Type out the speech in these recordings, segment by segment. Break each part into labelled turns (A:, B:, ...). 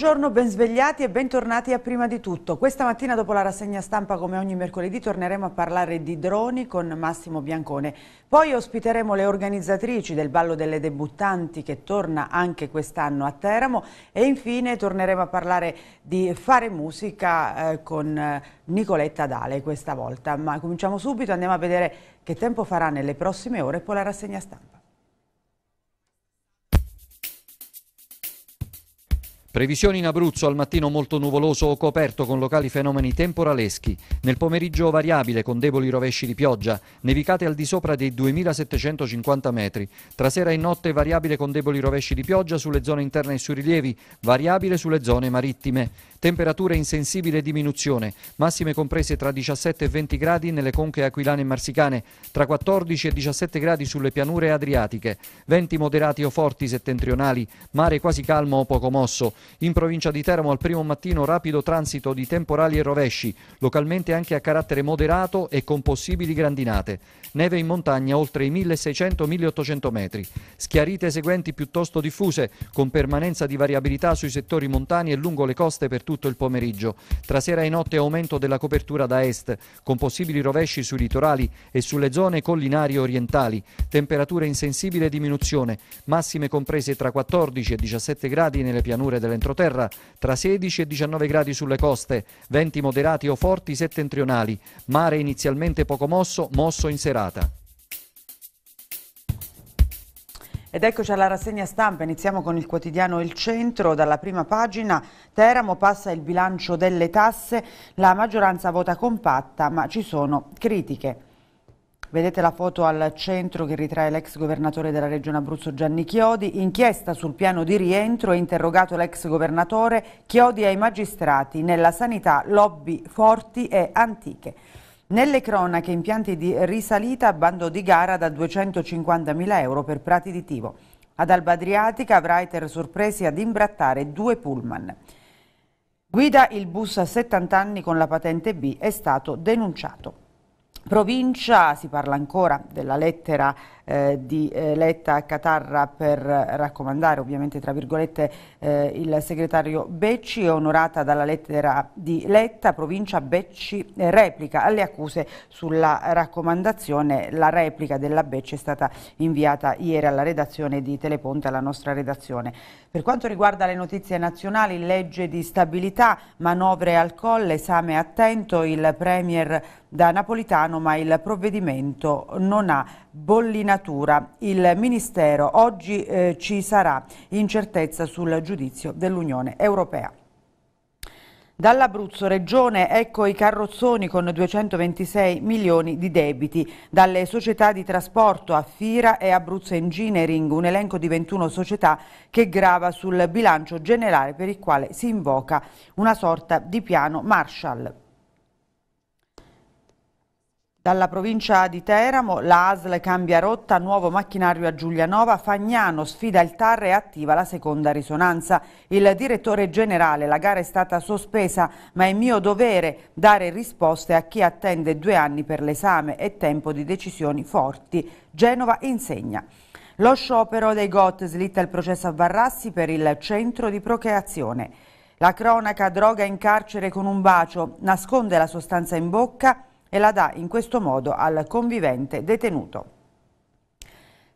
A: Buongiorno, ben svegliati e bentornati a Prima di Tutto. Questa mattina dopo la rassegna stampa, come ogni mercoledì, torneremo a parlare di droni con Massimo Biancone. Poi ospiteremo le organizzatrici del Ballo delle Debuttanti che torna anche quest'anno a Teramo e infine torneremo a parlare di fare musica eh, con eh, Nicoletta Dale questa volta. Ma cominciamo subito, andiamo a vedere che tempo farà nelle prossime ore e poi la rassegna stampa.
B: Previsioni in Abruzzo al mattino molto nuvoloso o coperto con locali fenomeni temporaleschi, nel pomeriggio variabile con deboli rovesci di pioggia, nevicate al di sopra dei 2750 metri, tra sera e notte variabile con deboli rovesci di pioggia sulle zone interne e sui rilievi, variabile sulle zone marittime. Temperature in sensibile diminuzione, massime comprese tra 17 e 20 gradi nelle conche aquilane e marsicane, tra 14 e 17 gradi sulle pianure adriatiche, venti moderati o forti settentrionali, mare quasi calmo o poco mosso. In provincia di Teramo al primo mattino rapido transito di temporali e rovesci, localmente anche a carattere moderato e con possibili grandinate. Neve in montagna oltre i 1600-1800 metri. Schiarite seguenti piuttosto diffuse, con permanenza di variabilità sui settori montani e lungo le coste per tutto il pomeriggio. Tra sera e notte aumento della copertura da est, con possibili rovesci sui litorali e sulle zone collinari orientali. Temperature in sensibile diminuzione, massime comprese tra 14 e 17 gradi nelle pianure dell'entroterra, tra 16 e 19 gradi sulle coste, venti moderati o forti settentrionali, mare inizialmente poco mosso, mosso in serata.
A: Ed eccoci alla rassegna stampa, iniziamo con il quotidiano Il Centro, dalla prima pagina Teramo passa il bilancio delle tasse, la maggioranza vota compatta ma ci sono critiche. Vedete la foto al centro che ritrae l'ex governatore della Regione Abruzzo Gianni Chiodi, inchiesta sul piano di rientro, interrogato l'ex governatore, Chiodi ai magistrati, nella sanità lobby forti e antiche. Nelle cronache impianti di risalita, bando di gara da 250.000 euro per prati di Tivo. Ad Alba Adriatica, Writer sorpresi ad imbrattare due pullman. Guida il bus a 70 anni con la patente B, è stato denunciato. Provincia, si parla ancora della lettera eh, di eh, Letta Catarra per raccomandare ovviamente tra virgolette eh, il segretario Becci è onorata dalla lettera di Letta, provincia Becci eh, replica alle accuse sulla raccomandazione, la replica della Becci è stata inviata ieri alla redazione di Teleponte, alla nostra redazione. Per quanto riguarda le notizie nazionali, legge di stabilità, manovre al colle, esame attento, il Premier da Napolitano ma il provvedimento non ha bollinatura. Il Ministero oggi eh, ci sarà incertezza sul giudizio dell'Unione Europea. Dall'Abruzzo, Regione, ecco i carrozzoni con 226 milioni di debiti. Dalle società di trasporto a Fira e Abruzzo Engineering, un elenco di 21 società che grava sul bilancio generale per il quale si invoca una sorta di piano Marshall. Dalla provincia di Teramo, la ASL cambia rotta, nuovo macchinario a Giulianova, Fagnano sfida il TAR e attiva la seconda risonanza. Il direttore generale, la gara è stata sospesa, ma è mio dovere dare risposte a chi attende due anni per l'esame e tempo di decisioni forti. Genova insegna. Lo sciopero dei GOT slitta il processo a Varrassi per il centro di procreazione. La cronaca droga in carcere con un bacio, nasconde la sostanza in bocca e la dà in questo modo al convivente detenuto.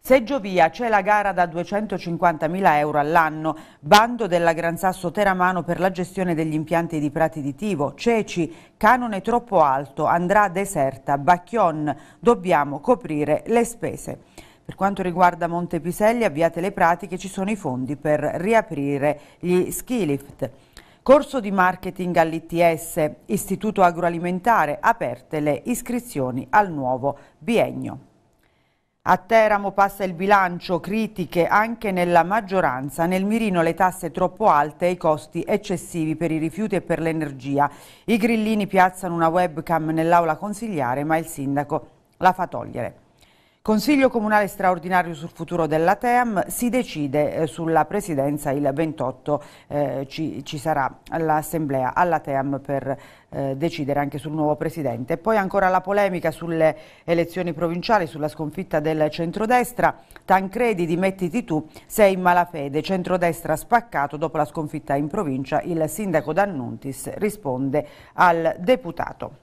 A: Seggio Via c'è la gara da 250.000 euro all'anno, bando della Gran Sasso Teramano per la gestione degli impianti di Prati di Tivo, Ceci, canone troppo alto, andrà deserta, Bacchion, dobbiamo coprire le spese. Per quanto riguarda Montepiselli, avviate le pratiche, ci sono i fondi per riaprire gli ski lift. Corso di marketing all'ITS, Istituto Agroalimentare, aperte le iscrizioni al nuovo biennio. A Teramo passa il bilancio, critiche anche nella maggioranza, nel mirino le tasse troppo alte e i costi eccessivi per i rifiuti e per l'energia. I grillini piazzano una webcam nell'aula consigliare ma il sindaco la fa togliere. Consiglio Comunale straordinario sul futuro della TEAM, si decide eh, sulla presidenza il 28, eh, ci, ci, sarà l'assemblea alla TEAM per eh, decidere anche sul nuovo presidente. Poi ancora la polemica sulle elezioni provinciali, sulla sconfitta del centrodestra, Tancredi dimettiti tu, sei in malafede, centrodestra spaccato dopo la sconfitta in provincia, il sindaco D'Annuntis risponde al deputato.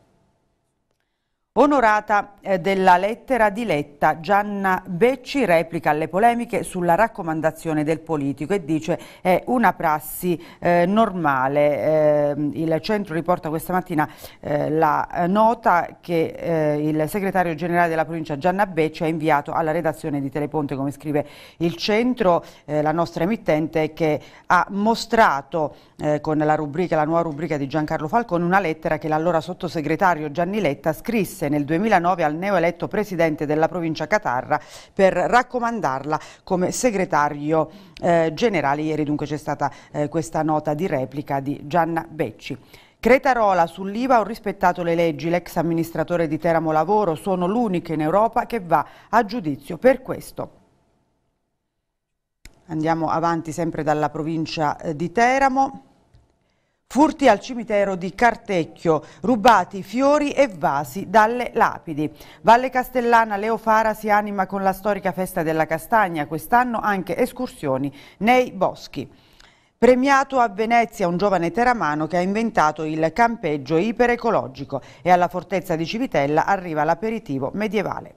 A: Onorata eh, della lettera di Letta, Gianna Becci replica alle polemiche sulla raccomandazione del politico e dice è una prassi eh, normale. Eh, il centro riporta questa mattina eh, la eh, nota che eh, il segretario generale della provincia Gianna Becci ha inviato alla redazione di Teleponte, come scrive il centro, la nostra emittente, che ha mostrato con la, rubrica, la nuova rubrica di Giancarlo Falcone una lettera che l'allora sottosegretario Gianni Letta scrisse scrisse nel 2009 al neoeletto presidente della provincia Catarra per raccomandarla come segretario eh, generale. Ieri dunque c'è stata eh, questa nota di replica di Gianna Becci. Cretarola sull'IVA ho rispettato le leggi, l'ex amministratore di Teramo Lavoro sono l'unica in Europa che va a giudizio per questo. Andiamo avanti sempre dalla provincia eh, di Teramo. Furti al cimitero di Cartecchio, rubati fiori e vasi dalle lapidi. Valle Castellana Leofara si anima con la storica festa della castagna, quest'anno anche escursioni nei boschi. Premiato a Venezia un giovane teramano che ha inventato il campeggio iperecologico e alla fortezza di Civitella arriva l'aperitivo medievale.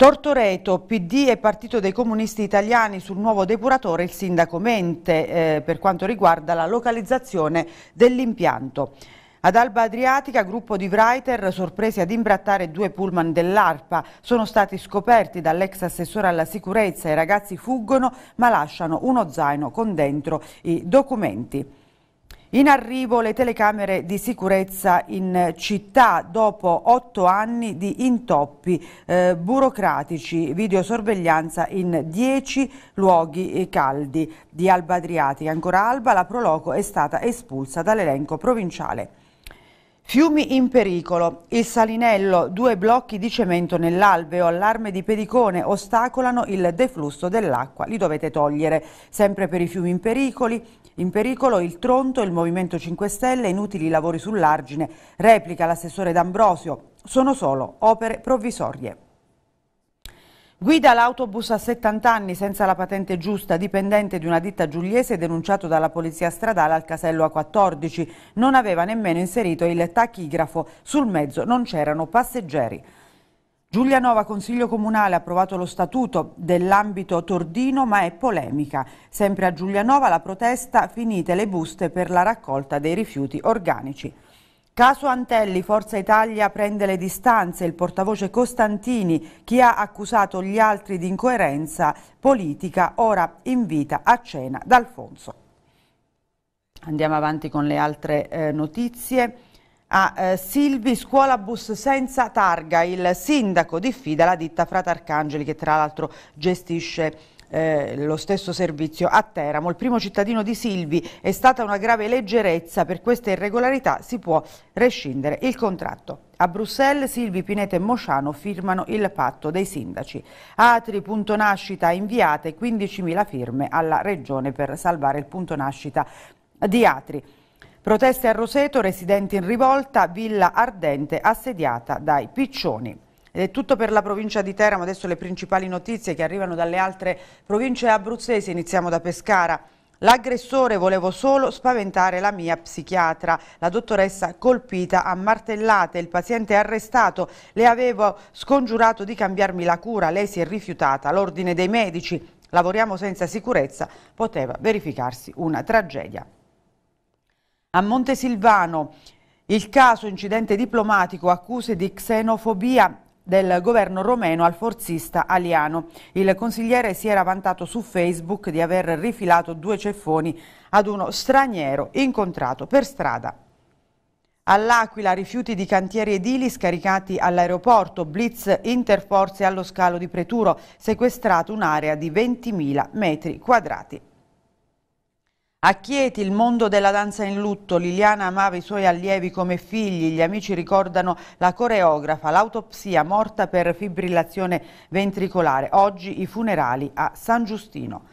A: Tortoreto, PD e Partito dei Comunisti Italiani sul nuovo depuratore, il sindaco mente eh, per quanto riguarda la localizzazione dell'impianto. Ad Alba Adriatica, gruppo di Writer sorpresi ad imbrattare due pullman dell'ARPA. Sono stati scoperti dall'ex assessore alla sicurezza. I ragazzi fuggono ma lasciano uno zaino con dentro i documenti. In arrivo le telecamere di sicurezza in città dopo otto anni di intoppi eh, burocratici, videosorveglianza in dieci luoghi eh, caldi di Alba Adriatica. Ancora Alba, la Proloco è stata espulsa dall'elenco provinciale. Fiumi in pericolo, il Salinello, due blocchi di cemento nell'alveo, allarme di pedicone, ostacolano il deflusso dell'acqua, li dovete togliere. Sempre per i fiumi in pericoli, in pericolo il Tronto, il Movimento 5 Stelle, inutili lavori sull'argine, replica l'assessore D'Ambrosio. Sono solo opere provvisorie. Guida l'autobus a 70 anni senza la patente giusta, dipendente di una ditta giugliese denunciato dalla polizia stradale al casello A14. Non aveva nemmeno inserito il tachigrafo. Sul mezzo non c'erano passeggeri. Giulianova, Consiglio Comunale, ha approvato lo statuto dell'ambito tordino ma è polemica. Sempre a Giulianova la protesta finite le buste per la raccolta dei rifiuti organici. Caso Antelli, Forza Italia prende le distanze, il portavoce Costantini, chi ha accusato gli altri di incoerenza politica, ora invita a cena D'Alfonso. Andiamo avanti con le altre eh, notizie a eh, Silvi Scuolabus senza targa. Il sindaco diffida la ditta Frata Arcangeli che tra l'altro gestisce eh, lo stesso servizio a Teramo. Il primo cittadino di Silvi è stata una grave leggerezza, per questa irregolarità si può rescindere il contratto. A Bruxelles Silvi Pineta e Mosciano firmano il patto dei sindaci. Atri punto nascita inviate 15.000 firme alla regione per salvare il punto nascita di Atri. Proteste a Roseto, residenti in rivolta, villa ardente assediata dai piccioni. Ed è tutto per la provincia di Teramo, adesso le principali notizie che arrivano dalle altre province abruzzesi, iniziamo da Pescara. L'aggressore volevo solo spaventare la mia psichiatra, la dottoressa colpita a martellate, il paziente arrestato, le avevo scongiurato di cambiarmi la cura, lei si è rifiutata, l'ordine dei medici, lavoriamo senza sicurezza, poteva verificarsi una tragedia. A Montesilvano il caso incidente diplomatico accuse di xenofobia del governo romeno al forzista Aliano. Il consigliere si era vantato su Facebook di aver rifilato due ceffoni ad uno straniero incontrato per strada. All'Aquila rifiuti di cantieri edili scaricati all'aeroporto, blitz interforze allo scalo di Preturo, sequestrato un'area di 20.000 metri quadrati. A Chieti il mondo della danza in lutto, Liliana amava i suoi allievi come figli, gli amici ricordano la coreografa, l'autopsia morta per fibrillazione ventricolare, oggi i funerali a San Giustino.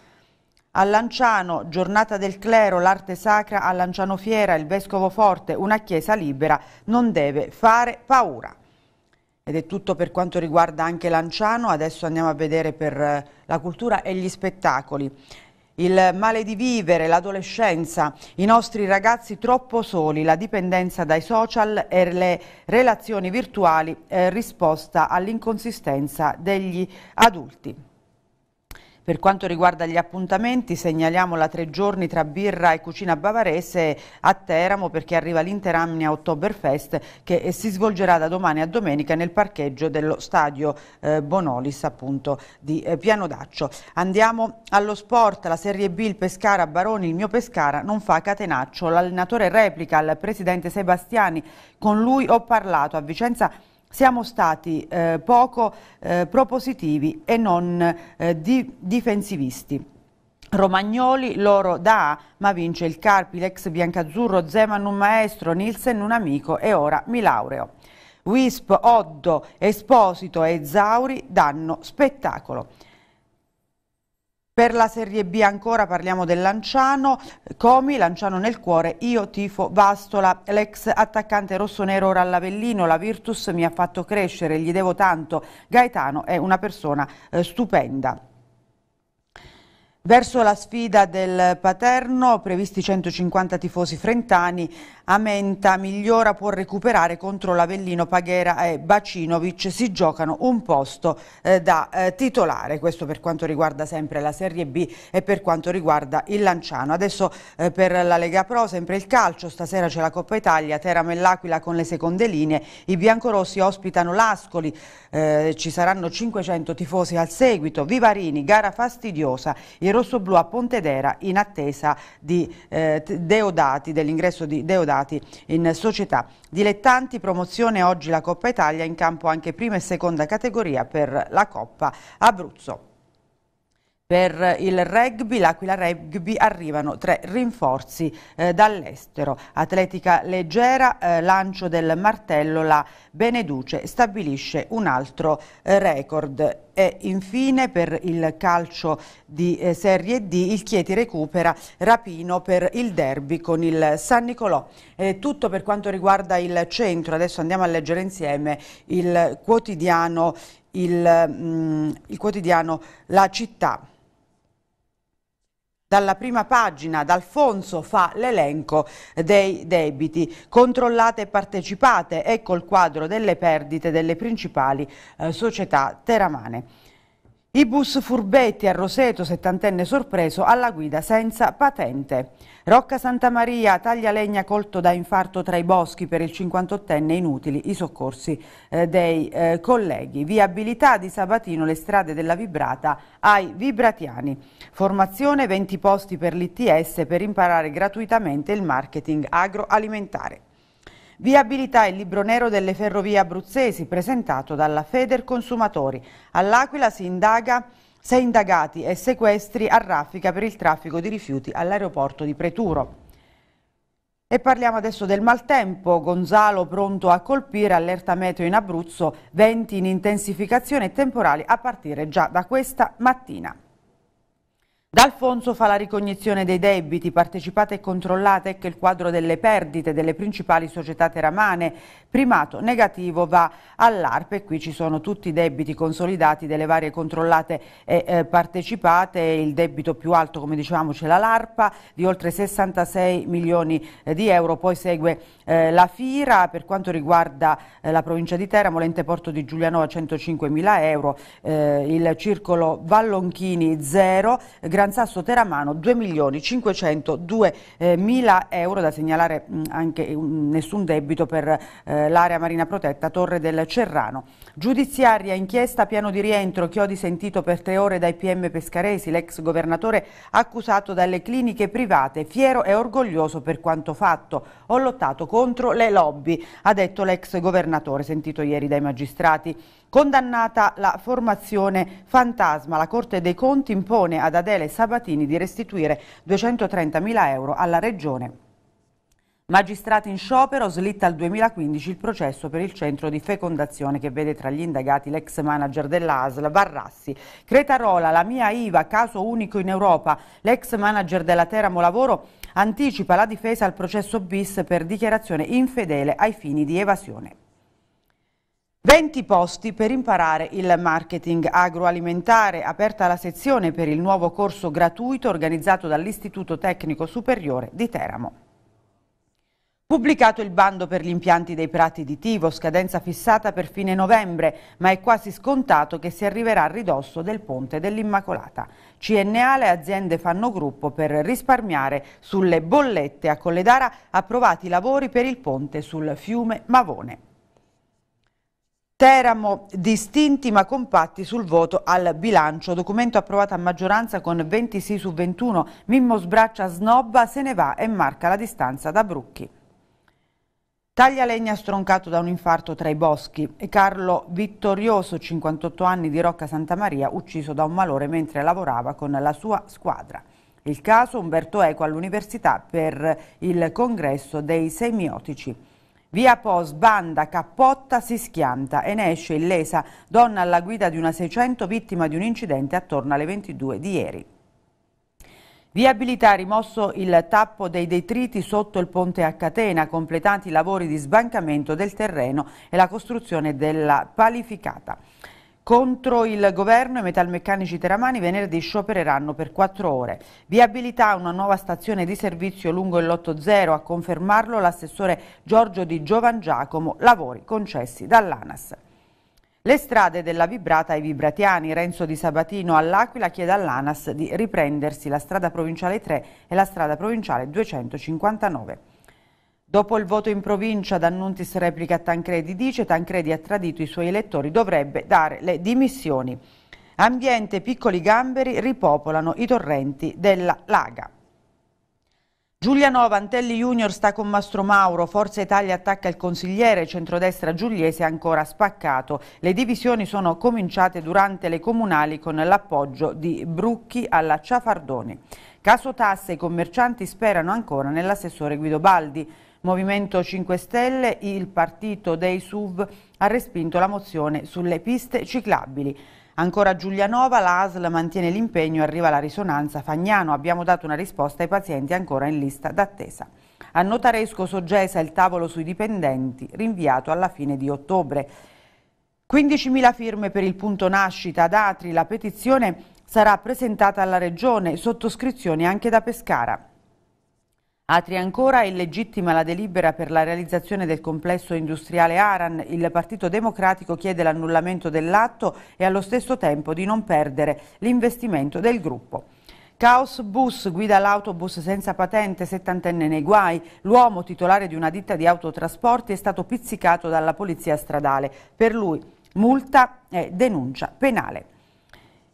A: A Lanciano, giornata del clero, l'arte sacra a Lanciano Fiera, il vescovo forte, una chiesa libera non deve fare paura. Ed è tutto per quanto riguarda anche Lanciano, adesso andiamo a vedere per eh, la cultura e gli spettacoli il male di vivere, l'adolescenza, i nostri ragazzi troppo soli, la dipendenza dai social e le relazioni virtuali eh, risposta all'inconsistenza degli adulti. Per quanto riguarda gli appuntamenti, segnaliamo la tre giorni tra birra e cucina bavarese a Teramo perché arriva l'Interamnia Oktoberfest che si svolgerà da domani a domenica nel parcheggio dello stadio eh, Bonolis appunto di eh, Daccio. Andiamo allo sport, la Serie B, il Pescara Baroni, il mio Pescara non fa catenaccio. L'allenatore replica al presidente Sebastiani, con lui ho parlato a Vicenza siamo stati eh, poco eh, propositivi e non eh, di difensivisti. Romagnoli, loro da ma vince il Carpi, l'ex Biancazzurro, Zeman un maestro, Nielsen un amico e ora mi laureo. Wisp, Oddo, Esposito e Zauri danno spettacolo. Per la Serie B ancora parliamo del Lanciano, Comi, Lanciano nel cuore, io tifo Vastola, l'ex attaccante rossonero ora all'Avellino, la Virtus mi ha fatto crescere, gli devo tanto, Gaetano è una persona eh, stupenda. Verso la sfida del Paterno, previsti 150 tifosi frentani, Amenta, Migliora può recuperare contro l'Avellino, Paghera e Bacinovic, si giocano un posto eh, da eh, titolare, questo per quanto riguarda sempre la Serie B e per quanto riguarda il Lanciano. Adesso eh, per la Lega Pro sempre il calcio, stasera c'è la Coppa Italia, Teramo e l'Aquila con le seconde linee, i biancorossi ospitano l'Ascoli, eh, ci saranno 500 tifosi al seguito, Vivarini, gara fastidiosa, il rossoblù a Pontedera in attesa di eh, Deodati, dell'ingresso di Deodati risultati in società. Dilettanti, promozione oggi la Coppa Italia in campo anche prima e seconda categoria per la Coppa Abruzzo. Per il rugby, l'Aquila Rugby arrivano tre rinforzi eh, dall'estero. Atletica leggera, eh, lancio del martello, la Beneduce stabilisce un altro eh, record. E infine per il calcio di eh, Serie D il Chieti recupera Rapino per il derby con il San Nicolò. È eh, tutto per quanto riguarda il centro, adesso andiamo a leggere insieme il quotidiano, il, mm, il quotidiano La Città. Dalla prima pagina D'Alfonso fa l'elenco dei debiti. Controllate e partecipate, ecco il quadro delle perdite delle principali eh, società teramane. I bus furbetti a Roseto, settantenne sorpreso, alla guida senza patente. Rocca Santa Maria, taglia legna colto da infarto tra i boschi per il 58enne, inutili i soccorsi eh, dei eh, colleghi. Viabilità di Sabatino, le strade della Vibrata ai Vibratiani. Formazione 20 posti per l'ITS per imparare gratuitamente il marketing agroalimentare. Viabilità e libro nero delle ferrovie abruzzesi presentato dalla Feder Consumatori. All'Aquila si indaga sei indagati e sequestri a raffica per il traffico di rifiuti all'aeroporto di Preturo. E parliamo adesso del maltempo, Gonzalo pronto a colpire, allerta meteo in Abruzzo, venti in intensificazione e temporali a partire già da questa mattina. D'Alfonso fa la ricognizione dei debiti, partecipate e controllate, ecco il quadro delle perdite delle principali società teramane. Primato negativo va all'ARPE, qui ci sono tutti i debiti consolidati delle varie controllate e eh, partecipate, il debito più alto come dicevamo c'è LARPA di oltre 66 milioni eh, di euro, poi segue eh, la FIRA per quanto riguarda eh, la provincia di Teramo, l'ente porto di Giulianova 105 mila euro, eh, il circolo Vallonchini 0, Gran Sasso Teramano 2 milioni 502 eh, mila euro da segnalare anche eh, nessun debito per eh, l'area marina protetta Torre del Cerrano. Giudiziaria, inchiesta, piano di rientro, Chiodi sentito per tre ore dai PM pescaresi, l'ex governatore accusato dalle cliniche private, fiero e orgoglioso per quanto fatto. Ho lottato contro le lobby, ha detto l'ex governatore, sentito ieri dai magistrati condannata la formazione Fantasma. La Corte dei Conti impone ad Adele Sabatini di restituire 230.000 euro alla Regione. Magistrati in sciopero, slitta al 2015 il processo per il centro di fecondazione che vede tra gli indagati l'ex manager dell'ASL, Barrassi, Cretarola, la mia IVA, caso unico in Europa, l'ex manager della Teramo Lavoro, anticipa la difesa al processo bis per dichiarazione infedele ai fini di evasione. 20 posti per imparare il marketing agroalimentare, aperta la sezione per il nuovo corso gratuito organizzato dall'Istituto Tecnico Superiore di Teramo. Pubblicato il bando per gli impianti dei prati di Tivo, scadenza fissata per fine novembre, ma è quasi scontato che si arriverà a ridosso del ponte dell'Immacolata. CNA e aziende fanno gruppo per risparmiare sulle bollette a Colledara approvati i lavori per il ponte sul fiume Mavone. Teramo distinti ma compatti sul voto al bilancio, documento approvato a maggioranza con 26 su 21, Mimmo Sbraccia snobba, se ne va e marca la distanza da Brucchi. Taglia legna stroncato da un infarto tra i boschi e Carlo Vittorioso, 58 anni di Rocca Santa Maria, ucciso da un malore mentre lavorava con la sua squadra. Il caso Umberto Eco all'università per il congresso dei semiotici. Via Po sbanda, cappotta, si schianta e ne esce illesa, donna alla guida di una 600 vittima di un incidente attorno alle 22 di ieri. Viabilità rimosso il tappo dei detriti sotto il ponte a catena, completati i lavori di sbancamento del terreno e la costruzione della palificata. Contro il governo i metalmeccanici teramani venerdì sciopereranno per quattro ore. Viabilità una nuova stazione di servizio lungo il lotto zero, a confermarlo l'assessore Giorgio di Giovan Giacomo, lavori concessi dall'ANAS. Le strade della Vibrata ai Vibratiani, Renzo di Sabatino all'Aquila chiede all'ANAS di riprendersi la strada provinciale 3 e la strada provinciale 259. Dopo il voto in provincia, D'Annuntis replica a Tancredi, dice Tancredi ha tradito i suoi elettori, dovrebbe dare le dimissioni. Ambiente, piccoli gamberi ripopolano i torrenti della Laga. Giulianova, Antelli Junior sta con Mastro Mauro, Forza Italia attacca il consigliere, centrodestra giuliese ancora spaccato. Le divisioni sono cominciate durante le comunali con l'appoggio di Brucchi alla Ciafardoni. Caso tasse, i commercianti sperano ancora nell'assessore Guido Baldi. Movimento 5 Stelle, il partito dei SUV ha respinto la mozione sulle piste ciclabili. Ancora Giulianova, l'ASL mantiene l'impegno, arriva la risonanza. Fagnano, abbiamo dato una risposta ai pazienti ancora in lista d'attesa. A Notaresco Soggesa il tavolo sui dipendenti, rinviato alla fine di ottobre. 15.000 firme per il punto nascita ad Atri, la petizione sarà presentata alla Regione, sottoscrizioni anche da Pescara. Atria ancora è legittima la delibera per la realizzazione del complesso industriale Aran. Il Partito Democratico chiede l'annullamento dell'atto e allo stesso tempo di non perdere l'investimento del gruppo. Caos Bus guida l'autobus senza patente, settantenne nei guai. L'uomo, titolare di una ditta di autotrasporti, è stato pizzicato dalla polizia stradale. Per lui multa e denuncia penale.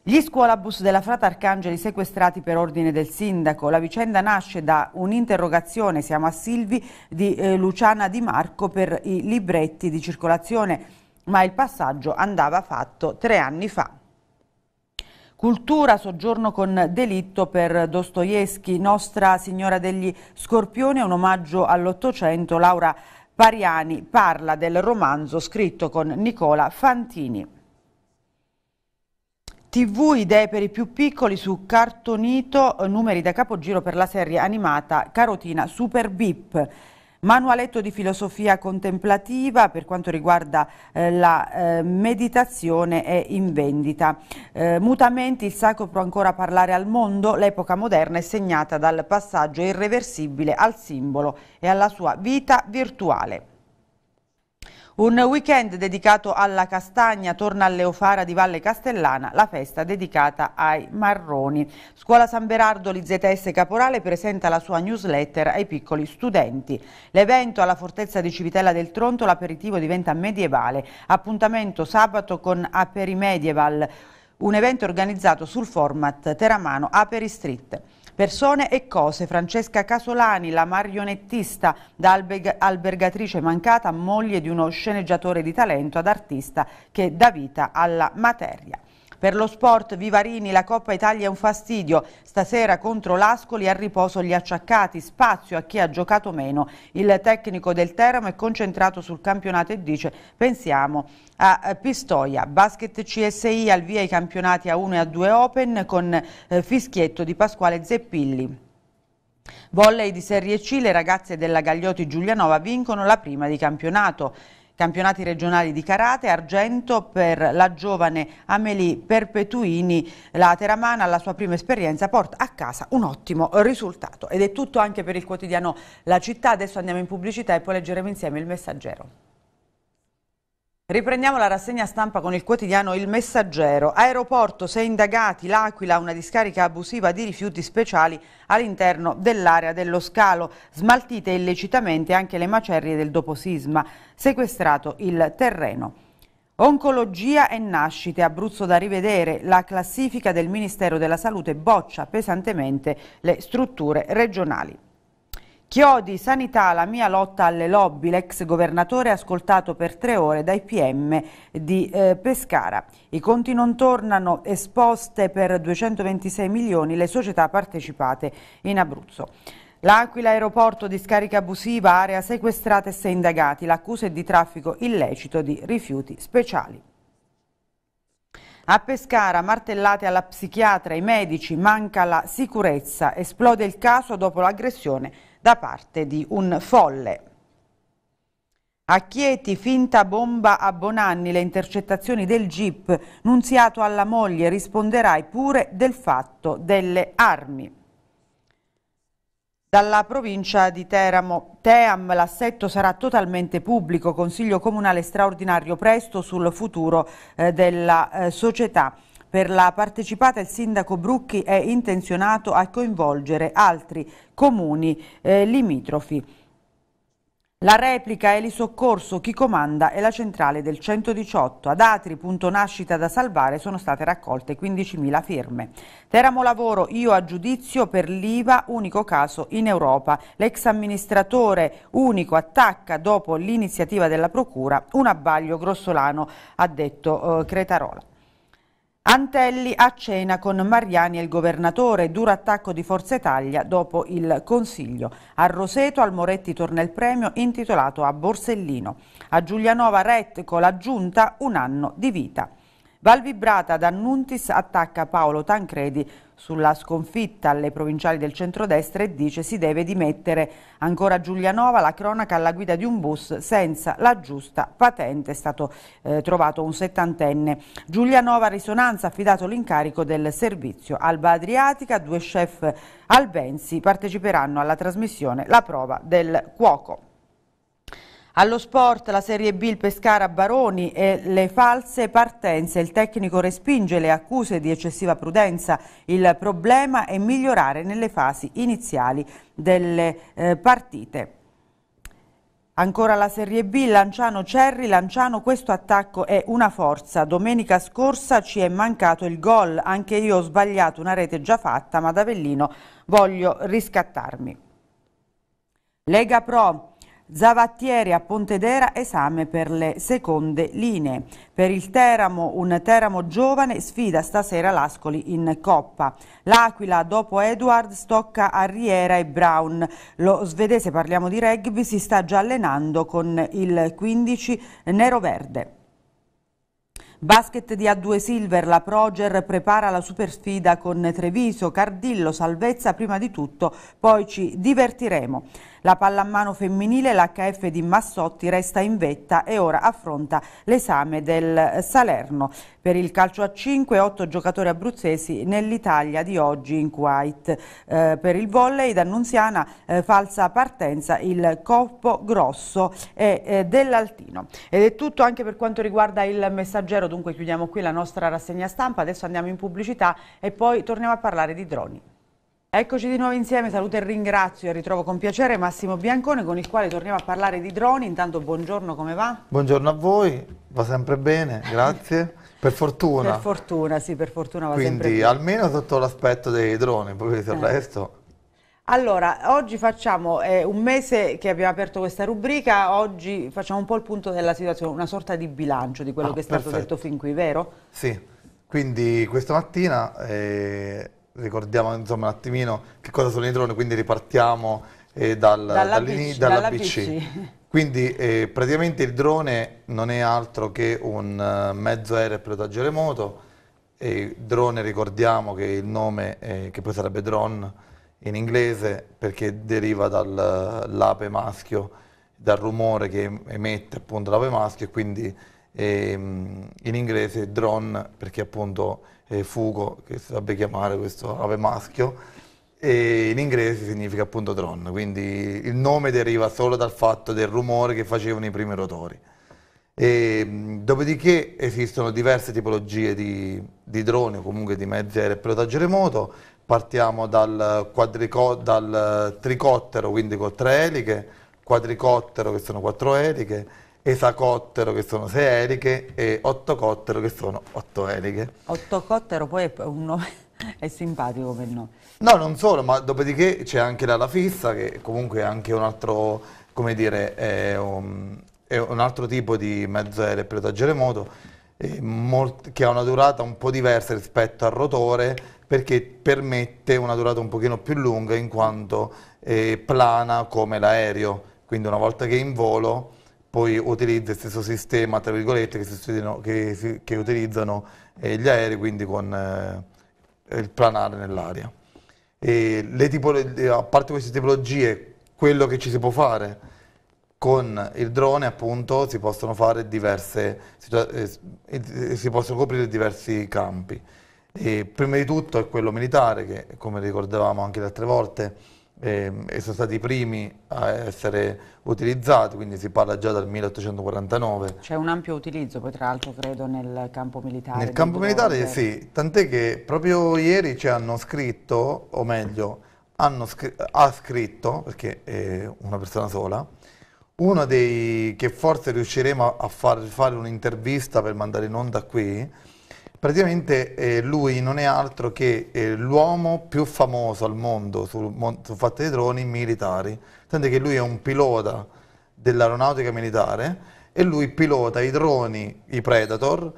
A: Gli scuolabus della Frata Arcangeli sequestrati per ordine del sindaco. La vicenda nasce da un'interrogazione, siamo a Silvi, di eh, Luciana Di Marco per i libretti di circolazione, ma il passaggio andava fatto tre anni fa. Cultura, soggiorno con delitto per Dostoevsky, Nostra Signora degli Scorpioni, un omaggio all'Ottocento. Laura Pariani parla del romanzo scritto con Nicola Fantini. TV idee per i più piccoli su Cartonito, numeri da capogiro per la serie animata Carotina Super Bip. Manualetto di filosofia contemplativa per quanto riguarda eh, la eh, meditazione è in vendita. Eh, mutamenti, il sacro può ancora parlare al mondo, l'epoca moderna è segnata dal passaggio irreversibile al simbolo e alla sua vita virtuale. Un weekend dedicato alla castagna torna all'Eufara di Valle Castellana la festa dedicata ai marroni. Scuola San Berardo Lizetesse Caporale presenta la sua newsletter ai piccoli studenti. L'evento alla fortezza di Civitella del Tronto l'aperitivo diventa medievale. Appuntamento sabato con Aperi Medieval, un evento organizzato sul format Teramano Aperi Street. Persone e cose. Francesca Casolani, la marionettista da albergatrice mancata, moglie di uno sceneggiatore di talento ad artista che dà vita alla materia. Per lo sport Vivarini la Coppa Italia è un fastidio. Stasera contro l'Ascoli a riposo gli acciaccati, spazio a chi ha giocato meno. Il tecnico del Teramo è concentrato sul campionato e dice pensiamo a Pistoia. Basket CSI al via i campionati a 1 e a 2 Open con eh, fischietto di Pasquale Zeppilli. Volley di Serie C, le ragazze della Gagliotti Giulianova vincono la prima di campionato campionati regionali di karate, argento per la giovane Amelie Perpetuini, la teramana alla sua prima esperienza porta a casa un ottimo risultato. Ed è tutto anche per il quotidiano La Città, adesso andiamo in pubblicità e poi leggeremo insieme il messaggero. Riprendiamo la rassegna stampa con il quotidiano Il Messaggero. Aeroporto, sei indagati, l'Aquila, una discarica abusiva di rifiuti speciali all'interno dell'area dello scalo. Smaltite illecitamente anche le macerie del doposisma. Sequestrato il terreno. Oncologia e nascite, Abruzzo da rivedere, la classifica del Ministero della Salute boccia pesantemente le strutture regionali. Chiodi, sanità, la mia lotta alle lobby, l'ex governatore ascoltato per tre ore dai PM di eh, Pescara. I conti non tornano, esposte per 226 milioni le società partecipate in Abruzzo. L'Aquila aeroporto di scarica abusiva, area sequestrata e sei indagati. L'accusa è di traffico illecito di rifiuti speciali. A Pescara, martellate alla psichiatra, i medici, manca la sicurezza. Esplode il caso dopo l'aggressione da parte di un folle. A Chieti, finta bomba a Bonanni, le intercettazioni del GIP, nunziato alla moglie, risponderai pure del fatto delle armi. Dalla provincia di Teramo, Team, l'assetto sarà totalmente pubblico, consiglio comunale straordinario presto sul futuro eh, della eh, società. Per la partecipata il sindaco Brucchi è intenzionato a coinvolgere altri comuni eh, limitrofi. La replica è l'isoccorso, chi comanda è la centrale del 118. Ad Atri, punto nascita da salvare, sono state raccolte 15.000 firme. Teramo Lavoro, io a giudizio per l'IVA, unico caso in Europa. L'ex amministratore unico attacca dopo l'iniziativa della Procura un abbaglio grossolano, ha detto eh, Cretarola. Antelli a cena con Mariani e il governatore, duro attacco di Forza Italia dopo il Consiglio. A Roseto al Moretti torna il premio intitolato a Borsellino. A Giulianova Ret con la giunta un anno di vita. Valvibrata da Nuntis attacca Paolo Tancredi sulla sconfitta alle provinciali del centrodestra e dice si deve dimettere. Ancora Giulianova, la cronaca alla guida di un bus senza la giusta patente, è stato eh, trovato un settantenne. Giulianova Risonanza ha affidato l'incarico del servizio. Alba Adriatica, due chef albensi parteciperanno alla trasmissione La prova del cuoco. Allo sport la Serie B il Pescara Baroni e le false partenze. Il tecnico respinge le accuse di eccessiva prudenza. Il problema è migliorare nelle fasi iniziali delle eh, partite. Ancora la Serie B, Lanciano Cerri, Lanciano questo attacco è una forza, domenica scorsa ci è mancato il gol, anche io ho sbagliato una rete già fatta ma da Vellino voglio riscattarmi. Lega Pro, Zavattieri a Pontedera esame per le seconde linee. Per il Teramo un Teramo giovane sfida stasera l'Ascoli in Coppa. L'Aquila dopo Edward stocca Arriera e Brown. Lo svedese, parliamo di rugby, si sta già allenando con il 15 nero-verde. Basket di A2 Silver, la Proger prepara la supersfida con Treviso, Cardillo, salvezza prima di tutto, poi ci divertiremo. La pallamano femminile, l'HF di Massotti resta in vetta e ora affronta l'esame del Salerno. Per il calcio a 5, 8 giocatori abruzzesi nell'Italia di oggi in Kuwait. Eh, per il volley d'Annunziana eh, falsa partenza il Coppo grosso e, eh, dell'Altino. Ed è tutto anche per quanto riguarda il messaggero dunque chiudiamo qui la nostra rassegna stampa, adesso andiamo in pubblicità e poi torniamo a parlare di droni. Eccoci di nuovo insieme, saluto e ringrazio e ritrovo con piacere Massimo Biancone con il quale torniamo a parlare di droni. Intanto buongiorno, come va?
C: Buongiorno a voi, va sempre bene, grazie. Per fortuna. Per
A: fortuna, sì, per fortuna va Quindi, sempre bene.
C: Quindi almeno sotto l'aspetto dei droni, poi per il eh. resto...
A: Allora, oggi facciamo eh, un mese che abbiamo aperto questa rubrica, oggi facciamo un po' il punto della situazione, una sorta di bilancio di quello ah, che è stato detto fin qui, vero?
C: Sì, quindi questa mattina eh, ricordiamo insomma, un attimino che cosa sono i droni, quindi ripartiamo eh, dal, dalla, dalla, dalla PC. PC. Quindi eh, praticamente il drone non è altro che un eh, mezzo aereo a pilotaggio remoto, e drone ricordiamo che il nome eh, che poi sarebbe drone in inglese perché deriva dall'ape maschio, dal rumore che emette appunto l'ape maschio e quindi ehm, in inglese drone perché appunto eh, fugo, che si dovrebbe chiamare questo ave maschio, e in inglese significa appunto drone, quindi il nome deriva solo dal fatto del rumore che facevano i primi rotori. E, ehm, dopodiché esistono diverse tipologie di, di droni o comunque di mezzi aerei e pilotaggio remoto, partiamo dal, dal, eh, tricottero, quindi con tre eliche, quadricottero che sono quattro eliche, esacottero che sono sei eliche e ottocottero che sono otto eliche.
A: Ottocottero poi è un nome... È simpatico per noi.
C: No, non solo, ma dopodiché c'è anche l'ala fissa, che comunque è anche un altro, come dire, è un, è un altro tipo di mezzo aereo per remoto, che ha una durata un po' diversa rispetto al rotore, perché permette una durata un pochino più lunga in quanto è eh, plana come l'aereo, quindi una volta che è in volo poi utilizza il stesso sistema tra virgolette che, si, che, si, che utilizzano eh, gli aerei, quindi con eh, il planare nell'aria. a parte queste tipologie, quello che ci si può fare con il drone appunto si possono fare diverse, si, eh, eh, si possono coprire diversi campi. E prima di tutto è quello militare che, come ricordavamo anche le altre volte, eh, sono stati i primi a essere utilizzati, quindi si parla già dal 1849.
A: C'è un ampio utilizzo poi tra l'altro credo nel campo militare. Nel campo militare
C: sì, tant'è che proprio ieri ci hanno scritto, o meglio, scr ha scritto, perché è una persona sola, uno dei che forse riusciremo a far fare un'intervista per mandare in onda qui, Praticamente eh, lui non è altro che eh, l'uomo più famoso al mondo sul, sul fatto dei droni militari, tant'è che lui è un pilota dell'aeronautica militare e lui pilota i droni, i Predator,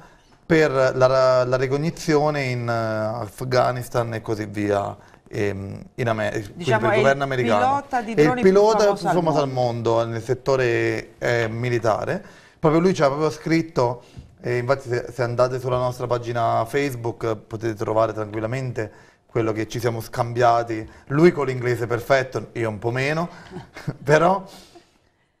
C: per la, la ricognizione in uh, Afghanistan e così via. E, ehm, in Amer- diciamo, il governo americano pilota di è il pilota più famoso, più famoso al mondo, nel settore eh, militare proprio lui ci ha proprio scritto e infatti se, se andate sulla nostra pagina Facebook potete trovare tranquillamente quello che ci siamo scambiati, lui con l'inglese perfetto, io un po' meno, però,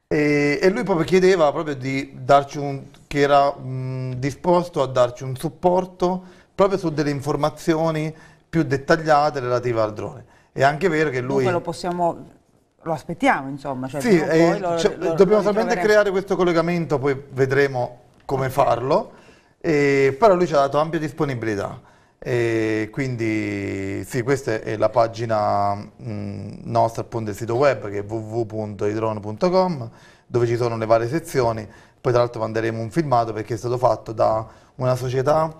C: e, e, lui proprio chiedeva proprio di darci un, che era mh, mm, disposto a darci un supporto proprio su delle informazioni più dettagliate relative al drone. È anche vero che lui... Dunque lo
A: possiamo... Lo aspettiamo, insomma. Cioè, sì, e, lo, cioè, lo, dobbiamo solamente creare
C: questo collegamento, poi vedremo come farlo, e, però lui ci ha dato ampia disponibilità. E quindi sì, questa è la pagina mh, nostra appunto del sito web che è www.idron.com dove ci sono le varie sezioni, poi tra l'altro manderemo un filmato perché è stato fatto da una società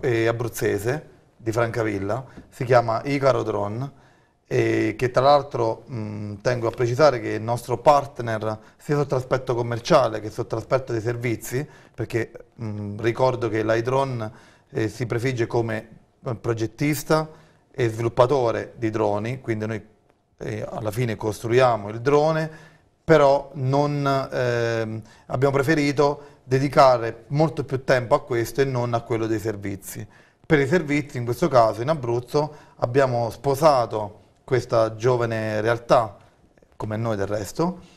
C: eh, abruzzese di Francavilla, si chiama Icaro Icarodron e che tra l'altro tengo a precisare che il nostro partner sia sotto aspetto commerciale che sotto aspetto dei servizi, perché mh, ricordo che l'Hydron eh, si prefigge come eh, progettista e sviluppatore di droni, quindi noi eh, alla fine costruiamo il drone, però non, eh, abbiamo preferito dedicare molto più tempo a questo e non a quello dei servizi. Per i servizi, in questo caso in Abruzzo, abbiamo sposato questa giovane realtà, come noi del resto,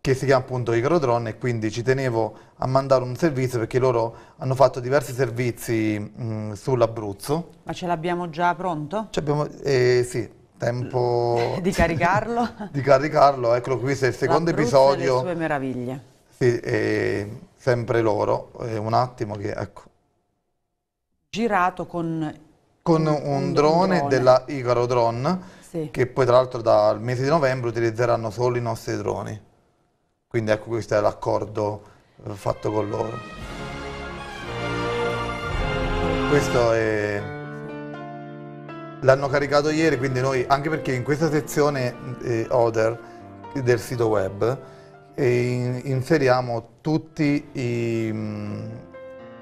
C: che si chiama appunto Icarodron e quindi ci tenevo a mandare un servizio perché loro hanno fatto diversi servizi mm, sull'Abruzzo.
A: Ma ce l'abbiamo già pronto?
C: Ci Abbiamo, eh, sì, tempo... di caricarlo? di caricarlo, eccolo qui, questo è il secondo episodio. le
A: sue meraviglie.
C: Sì, eh, sempre loro, eh, un attimo che ecco.
A: Girato con... Con un, un, un drone, drone della
C: Icarodron sì. che poi tra l'altro dal mese di novembre utilizzeranno solo i nostri droni. Quindi ecco questo è l'accordo eh, fatto con loro. Questo è... L'hanno caricato ieri, quindi noi, anche perché in questa sezione eh, Oder del sito web eh, in, inseriamo tutti i, mm,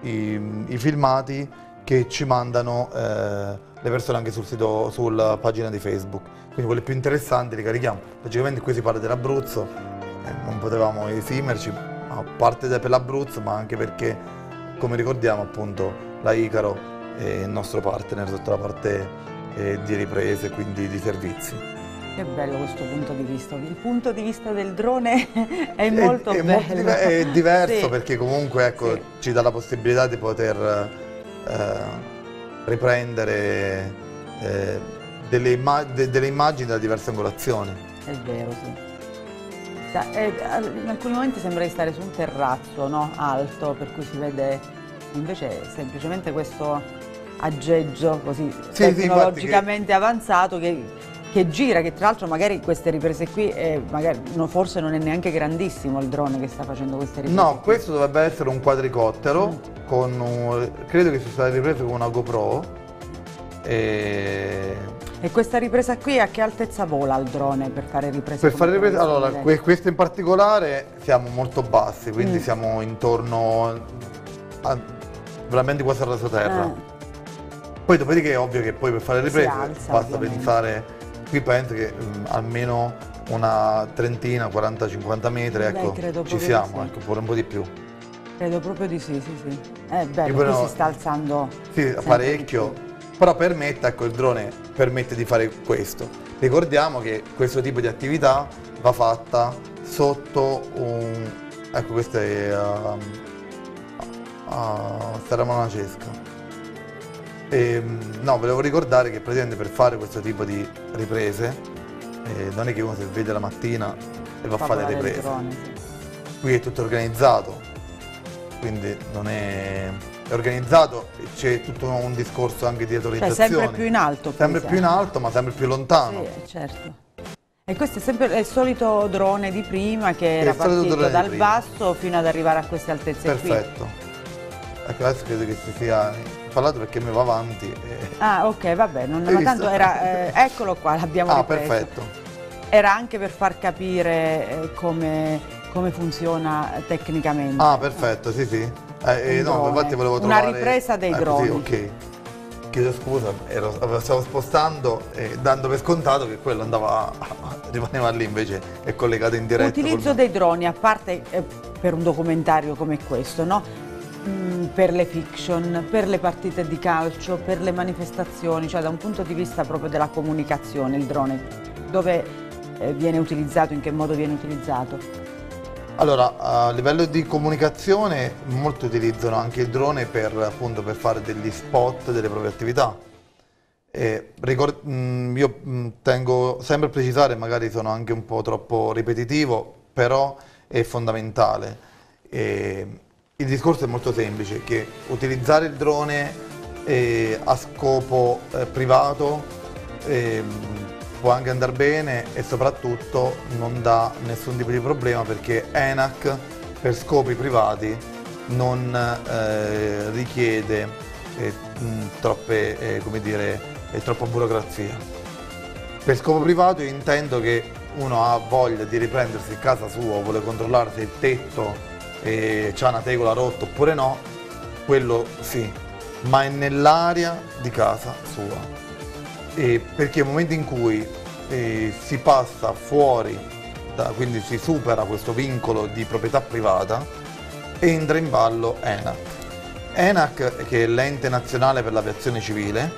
C: i, i, filmati che ci mandano eh, le persone anche sul sito, sulla pagina di Facebook. Quindi quelle più interessanti le carichiamo. Logicamente qui si parla dell'Abruzzo, eh, non potevamo esimerci, a parte per l'Abruzzo, ma anche perché, come ricordiamo, appunto, la Icaro è il nostro partner sotto la parte eh, di riprese, quindi di servizi.
A: Che bello questo punto di vista, il punto di vista del drone è molto è, è bello. Molto, è
C: diverso sì. perché comunque ecco, sì. ci dà la possibilità di poter eh, riprendere eh, delle, immag de delle, immagini da diverse angolazioni. È vero, sì.
D: Da, eh,
A: in alcuni momenti sembra di stare su un terrazzo no? alto, per cui si vede invece semplicemente questo aggeggio così sì, tecnologicamente sì, che... avanzato che che gira, che tra l'altro magari queste riprese qui, eh, magari, no, forse non è neanche grandissimo il drone che sta facendo queste riprese. No, qui.
C: questo dovrebbe essere un quadricottero, mm. con un, credo che sia stato ripreso con una GoPro. E...
A: e... questa ripresa qui a che altezza vola il drone per fare riprese? Per fare riprese, allora, que
C: questo in particolare siamo molto bassi, quindi mm. siamo intorno a, veramente quasi a rasoterra. Eh. Ah. Poi dopodiché è ovvio che poi per fare riprese basta pensare Qui penso che mh, mm, almeno una trentina, 40-50 metri, ecco, ci siamo, sì. ecco, pure un po' di più.
A: Credo proprio di sì, sì, sì. È eh, bello, però, si sta alzando. Sì,
C: parecchio. Però permette, ecco, il drone permette di fare questo. Ricordiamo che questo tipo di attività va fatta sotto un... Ecco, questa è... Uh, uh, Cesca. E, ehm, no, volevo ricordare che praticamente per fare questo tipo di riprese eh, non è che uno si vede la mattina e va a fare le riprese. Qui è tutto organizzato, quindi non è, è organizzato c'è tutto un discorso anche di cioè, autorizzazione. Cioè sempre più in alto. Sempre più in alto ma sempre più lontano. Sì,
A: eh, certo. E questo è sempre il solito drone di prima che, che era partito dal basso fino ad arrivare a queste altezze Perfetto. qui.
C: Perfetto. Ecco, adesso credo che si sia parlato perché mi va avanti. E...
A: Ah, ok, va bene, ma tanto era... Eh, eccolo qua, l'abbiamo ah, ripreso. perfetto. Era anche per far capire eh, come, come funziona tecnicamente. Ah,
C: perfetto, sì, sì. Eh, eh, no, infatti volevo trovare... Una ripresa dei ah, droni. Sì, ok chiedo scusa, ero, stavo spostando eh, dando per scontato che quello andava rimaneva lì invece è collegato in diretta. L'utilizzo
A: dei droni, a parte eh, per un documentario come questo, no? Mm, per le fiction, per le partite di calcio, per le manifestazioni, cioè da un punto di vista proprio della comunicazione, il drone, dove eh, viene utilizzato, in che modo viene utilizzato?
C: Allora, a livello di comunicazione molti utilizzano anche il drone per, appunto, per fare degli spot delle proprie attività. E, ricord, mm, io mm, tengo sempre a precisare, magari sono anche un po' troppo ripetitivo, però è fondamentale. E, il discorso è molto semplice, che utilizzare il drone eh, a scopo eh, privato eh, può anche andare bene e soprattutto non dà nessun tipo di problema perché ENAC per scopi privati non eh, richiede eh, mm, troppe, eh, dire, troppa burocrazia. Per scopo privato intendo che uno ha voglia di riprendersi casa sua, vuole controllarsi il tetto eh, c'ha una tegola rotta oppure no, quello sì, ma è nell'area di casa sua. Eh, perché nel momento in cui eh, si passa fuori, da, quindi si supera questo vincolo di proprietà privata, entra in ballo ENAC. ENAC, che è l'ente nazionale per l'aviazione civile,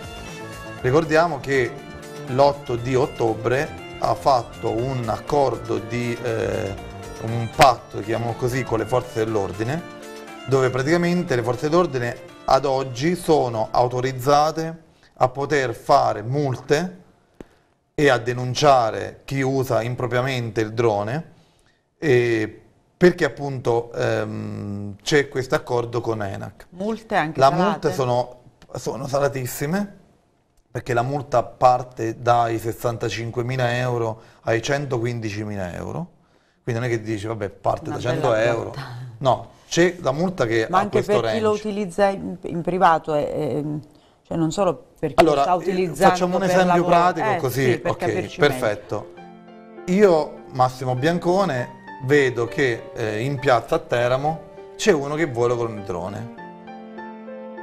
C: ricordiamo che l'8 di ottobre ha fatto un accordo di... Eh, un patto, chiamiamolo così, con le forze dell'ordine, dove praticamente le forze dell'ordine ad oggi sono autorizzate a poter fare multe e a denunciare chi usa impropriamente il drone perché appunto ehm, c'è questo accordo con ENAC.
A: Multe anche La salate. multe
C: sono, sono salatissime perché la multa parte dai 65.000 euro ai 115.000 euro quindi non è che dici, vabbè, parte Una da 100 euro. Porta. No, c'è la multa che Ma anche per range. chi lo
A: utilizza in, in privato, è, eh, è, ehm, cioè non solo per chi allora, lo sta eh, utilizzando Facciamo un esempio pratico eh, così, sì, ok, perfetto.
C: Meglio. Io, Massimo Biancone, vedo che eh, in piazza a Teramo c'è uno che vola con il drone.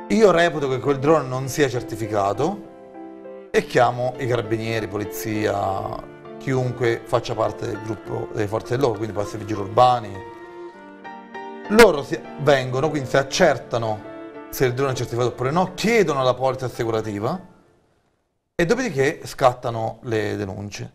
C: Io reputo che quel drone non sia certificato e chiamo i carabinieri, polizia, chiunque faccia parte del gruppo delle forze dell'ordine, quindi può essere vigili urbani. Loro si, vengono, quindi si accertano se il drone è certificato oppure no, chiedono alla polizia assicurativa e dopodiché scattano le denunce.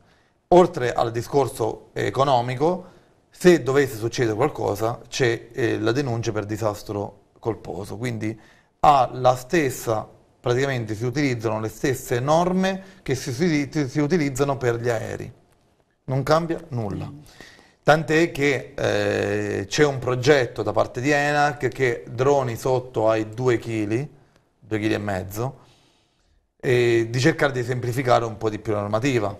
C: Oltre al discorso economico, se dovesse succedere qualcosa c'è eh, la denuncia per disastro colposo, quindi ha la stessa praticamente si utilizzano le stesse norme che si, si, si utilizzano per gli aerei. Non cambia nulla. Tant'è che eh, c'è un progetto da parte di ENAC che droni sotto ai 2 kg, 2 kg e mezzo, di cercare di semplificare un po' di più la normativa,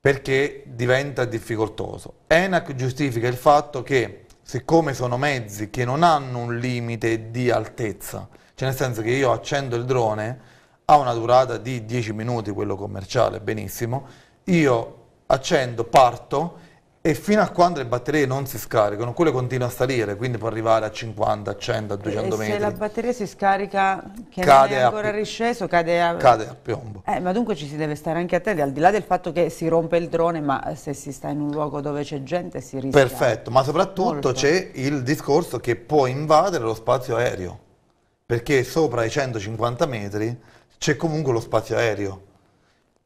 C: perché diventa difficoltoso. ENAC giustifica il fatto che, siccome sono mezzi che non hanno un limite di altezza, cioè nel senso che io accendo il drone, ha una durata di 10 minuti, quello commerciale, benissimo, io accendo, parto e fino a quando le batterie non si scaricano, quelle continuano a salire, quindi può arrivare a 50, a 100, a 200 e metri. se la
A: batteria si scarica, che cade non è ancora risceso, cade a... cade a piombo. Eh, ma dunque ci si deve stare anche attenti, al di là del fatto che si rompe il drone, ma se si sta in un luogo dove c'è gente si rischia.
C: Perfetto, ma soprattutto c'è il discorso che può invadere lo spazio aereo perché sopra i 150 metri c'è comunque lo spazio aereo.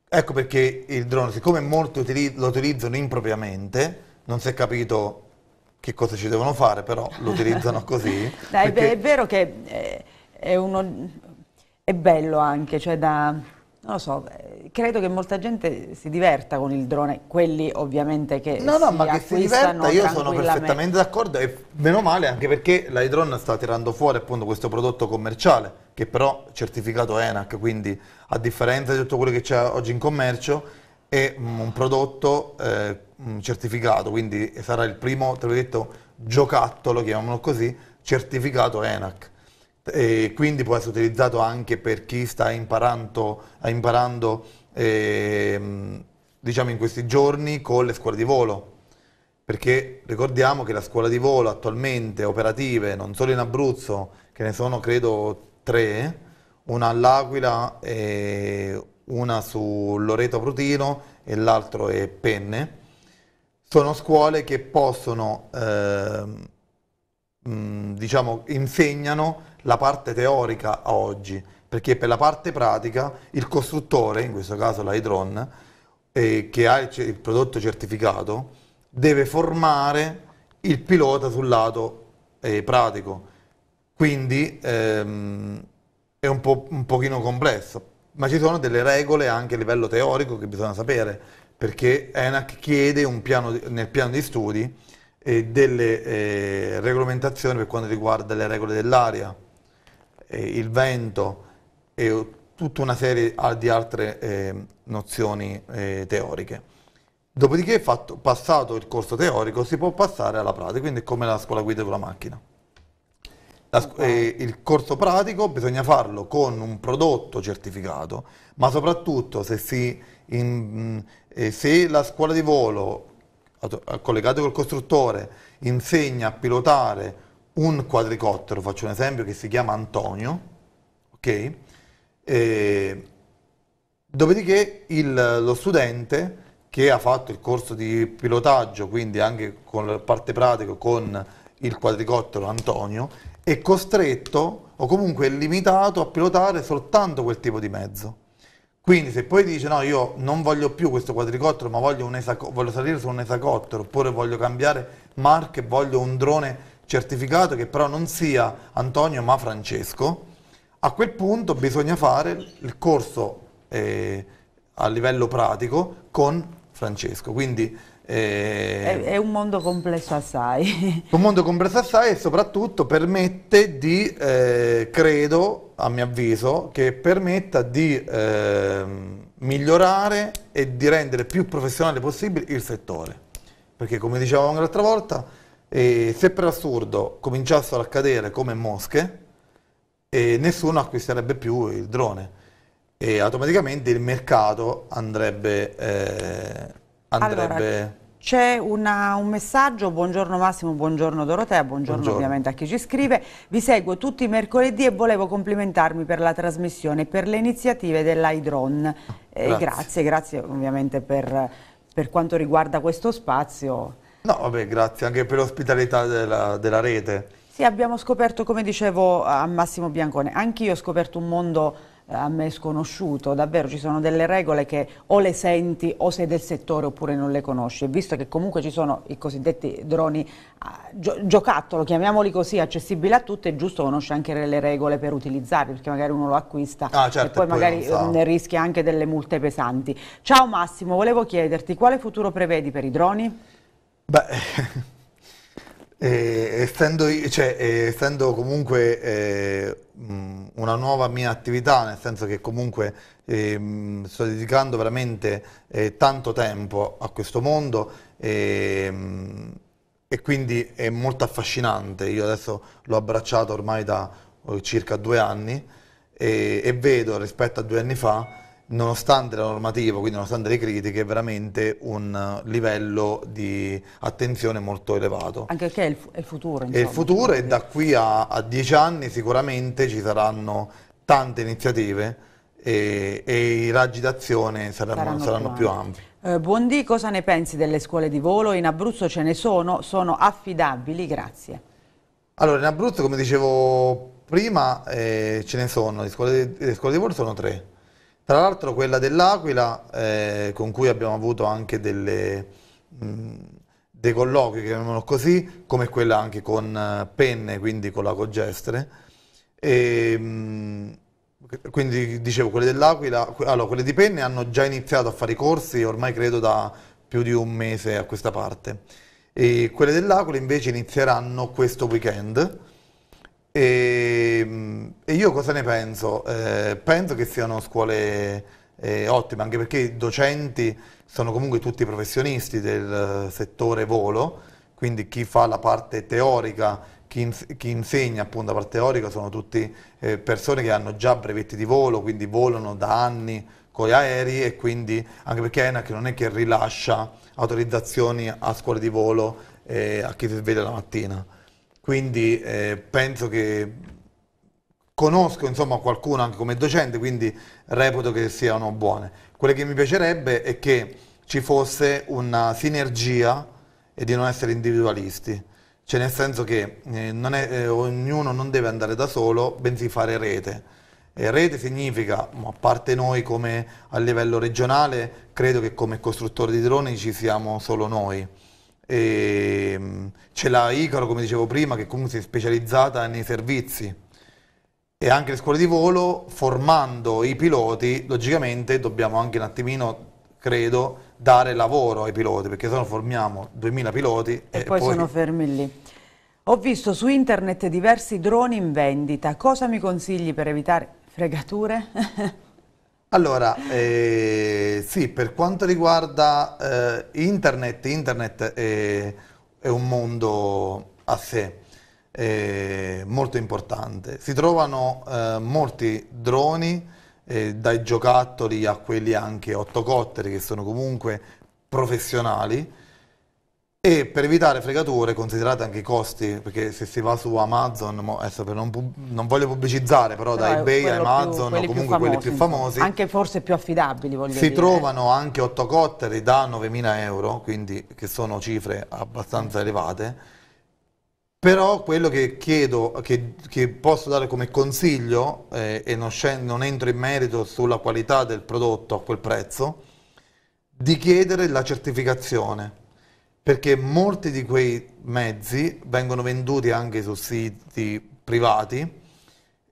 C: Ecco perché il drone, siccome molti lo utilizzano impropriamente, non si è capito che cosa ci devono fare, però lo utilizzano così.
A: Dai, perché... beh, è vero che è, è, uno, è bello anche, cioè da non lo so, eh, credo che molta gente si diverta con il drone, quelli ovviamente che No, no, ma che si diverta, io sono perfettamente
C: d'accordo e meno male anche perché l'iDrone sta tirando fuori appunto questo prodotto commerciale che però è certificato ENAC, quindi a differenza di tutto quello che c'è oggi in commercio è un prodotto eh, certificato, quindi sarà il primo, te giocattolo, chiamiamolo così, certificato ENAC e quindi può essere utilizzato anche per chi sta imparando, imparando eh, diciamo in questi giorni con le scuole di volo perché ricordiamo che la scuola di volo attualmente operative non solo in Abruzzo che ne sono credo tre una all'Aquila una su Loreto Prutino e l'altro è Penne sono scuole che possono eh, diciamo insegnano la parte teorica a oggi, perché per la parte pratica il costruttore, in questo caso l'Hydron, eh, che ha il, il prodotto certificato, deve formare il pilota sul lato eh, pratico. Quindi ehm, è un, po', un pochino complesso, ma ci sono delle regole anche a livello teorico che bisogna sapere, perché ENAC chiede piano, nel piano di studi eh, delle eh, regolamentazioni per quanto riguarda le regole dell'aria eh, il vento e tutta una serie di altre eh, nozioni eh, teoriche. Dopodiché, fatto, passato il corso teorico, si può passare alla pratica, quindi è come la scuola guida con la macchina. La, eh, il corso pratico bisogna farlo con un prodotto certificato, ma soprattutto se, si, in, eh, se la scuola di volo collegata col costruttore insegna a pilotare un quadricottero, faccio un esempio, che si chiama Antonio, ok? E, dopodiché il, lo studente che ha fatto il corso di pilotaggio, quindi anche con la parte pratica, con il quadricottero Antonio, è costretto o comunque è limitato a pilotare soltanto quel tipo di mezzo. Quindi se poi dice no, io non voglio più questo quadricottero, ma voglio, voglio salire su un esacottero, oppure voglio cambiare marca e voglio un drone certificato che però non sia Antonio ma Francesco, a quel punto bisogna fare il corso eh, a livello pratico con Francesco. Quindi, eh, è, è,
A: un mondo complesso assai.
C: un mondo complesso assai e soprattutto permette di, eh, credo, a mio avviso, che permetta di ehm, migliorare e di rendere più professionale possibile il settore. Perché come dicevamo l'altra volta, e se per assurdo cominciassero a cadere come mosche, eh, nessuno acquisterebbe più il drone e automaticamente il mercato andrebbe... Eh, andrebbe... Allora,
A: c'è un messaggio, buongiorno Massimo, buongiorno Dorotea, buongiorno, buongiorno, ovviamente a chi ci scrive. Vi seguo tutti i mercoledì e volevo complimentarmi per la trasmissione e per le iniziative dell'Hydron. Eh, grazie. grazie, grazie ovviamente per, per quanto riguarda questo spazio.
C: No, vabbè, grazie anche per l'ospitalità della, della rete.
A: Sì, abbiamo scoperto, come dicevo a Massimo Biancone, anche io ho scoperto un mondo eh, a me sconosciuto, davvero ci sono delle regole che o le senti o sei del settore oppure non le conosci, visto che comunque ci sono i cosiddetti droni ah, gio giocattolo, chiamiamoli così, accessibili a tutti, è giusto conoscere anche le regole per utilizzarli, perché magari uno lo acquista ah, certo, e poi, poi magari ne mm, rischia anche delle multe pesanti. Ciao Massimo, volevo chiederti quale futuro prevedi per i droni? Beh,
C: eh, essendo, cioè, eh, essendo, comunque eh, una nuova mia attività, nel senso che comunque ehm, sto dedicando veramente eh, tanto tempo a questo mondo ehm, e quindi è molto affascinante. Io adesso l'ho abbracciato ormai da oh, circa due anni e, e vedo rispetto a due anni fa nonostante la normativa, quindi nonostante le critiche, è veramente un livello di attenzione molto elevato.
A: Anche perché è il, è il futuro. Insomma. È il futuro e da
C: qui a, a dieci anni sicuramente ci saranno tante iniziative e, e i raggi d'azione saranno, saranno, saranno, più ampi.
A: Eh, Buondì, cosa ne pensi delle scuole di volo? In Abruzzo ce ne sono, sono affidabili, grazie.
C: Allora, in Abruzzo, come dicevo prima, eh, ce ne sono, le scuole, le scuole di volo sono tre tra l'altro quella dell'Aquila, eh, con cui abbiamo avuto anche delle, mh, dei colloqui, chiamiamolo così, come quella anche con eh, Penne, quindi con la Cogestre. E, mh, quindi dicevo, quelle dell'Aquila, allora quelle di Penne hanno già iniziato a fare i corsi ormai credo da più di un mese a questa parte. E quelle dell'Aquila invece inizieranno questo weekend e, ehm, e io cosa ne penso? Eh, penso che siano scuole eh, ottime, anche perché i docenti sono comunque tutti professionisti del settore volo, quindi chi fa la parte teorica chi, insegna appunto la parte teorica sono tutti eh, persone che hanno già brevetti di volo, quindi volano da anni con gli aerei e quindi anche perché ENAC non è che rilascia autorizzazioni a scuole di volo eh, a chi si sveglia la mattina quindi eh, penso che conosco insomma, qualcuno anche come docente, quindi reputo che siano buone. Quello che mi piacerebbe è che ci fosse una sinergia e di non essere individualisti, cioè nel senso che eh, non è, eh, ognuno non deve andare da solo, bensì fare rete. E rete significa, a parte noi come a livello regionale, credo che come costruttori di droni ci siamo solo noi e, ehm, c'è la Icaro, come dicevo prima, che comunque si è specializzata nei servizi e anche le scuole di volo, formando i piloti, logicamente dobbiamo anche un attimino, credo, dare lavoro ai piloti, perché se no formiamo 2000 piloti e, e poi, poi sono
A: fermi lì. Ho visto su internet diversi droni in vendita, cosa mi consigli per evitare fregature?
C: Allora, eh, sì, per quanto riguarda eh, internet, internet è, è, un mondo a sé eh, molto importante. Si trovano eh, molti droni, eh, dai giocattoli a quelli anche ottocotteri, che sono comunque professionali, e per evitare fregature considerate anche i costi, perché se si va su Amazon, non, pub non, voglio pubblicizzare, però, però da eBay a Amazon più, o comunque famosi, quelli più famosi, anche
A: forse più affidabili, voglio si dire. Si trovano
C: anche otto cotteri da 9.000 euro, quindi che sono cifre abbastanza mm. elevate, però quello che chiedo, che, che posso dare come consiglio, eh, e non, non entro in merito sulla qualità del prodotto a quel prezzo, di chiedere la certificazione perché molti di quei mezzi vengono venduti anche su siti privati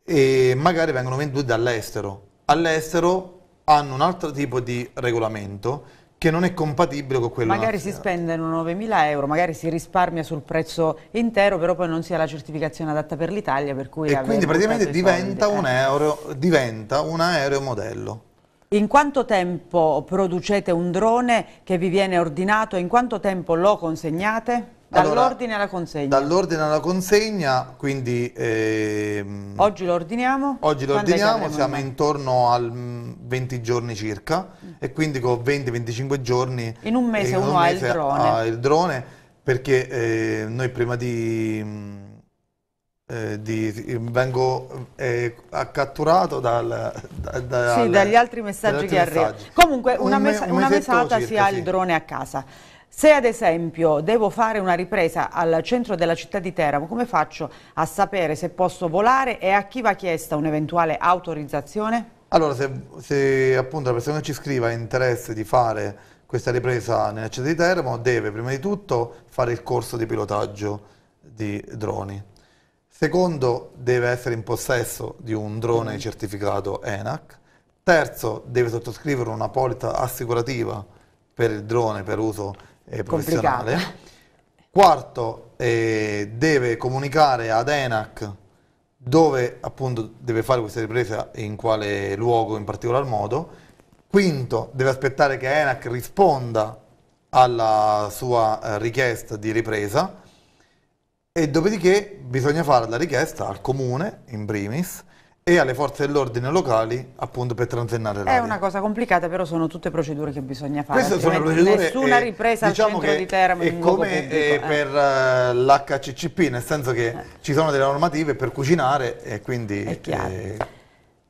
C: e magari vengono venduti dall'estero. All'estero hanno un altro tipo di regolamento che non è compatibile con quello Magari
A: nazionale. si spendono 9.000 euro, magari si risparmia sul prezzo intero, però poi non si ha la certificazione adatta per l'Italia, E quindi praticamente eh. diventa, un
C: euro, eh. diventa un aeromodello.
A: In quanto tempo producete un drone che vi viene ordinato? In quanto tempo lo consegnate? Dall'ordine allora, alla consegna?
C: Dall'ordine alla consegna, quindi... Ehm, oggi lo ordiniamo? Oggi lo ordiniamo, siamo intorno al 20 mm, giorni circa mm. e quindi con 20-25 giorni... In un mese in uno un mese ha il drone? Ha il drone perché eh, noi prima di mm, eh, di, vengo eh, catturato dal, da, da, sì, al, dagli altri messaggi che arrivano.
A: Comunque una, un un una mesata circa, si ha sì. il drone a casa. Se ad esempio devo fare una ripresa al centro della città di Teramo, come faccio a sapere se posso volare e a chi va chiesta un'eventuale
C: autorizzazione? Allora, se, se appunto la persona ci scriva ha interesse di fare questa ripresa nella città di Teramo, deve prima di tutto fare il corso di pilotaggio di droni Secondo, deve essere in possesso di un drone mm-hmm. certificato ENAC. Terzo, deve sottoscrivere una polizza assicurativa per il drone per uso eh, professionale. Complicata. Quarto, eh, deve comunicare ad ENAC dove appunto deve fare questa ripresa e in quale luogo in particolar modo. Quinto, deve aspettare che ENAC risponda alla sua eh, richiesta di ripresa e dopodiché bisogna fare la richiesta al comune in primis e alle forze dell'ordine locali appunto per transennare l'aria. È una
A: cosa complicata, però sono tutte procedure che bisogna fare. Queste sono procedure nessuna eh, ripresa diciamo al centro di termine. è come eh, eh.
C: per uh, l'HCCP, nel senso che eh. ci sono delle normative per cucinare e quindi... È chiaro. Eh...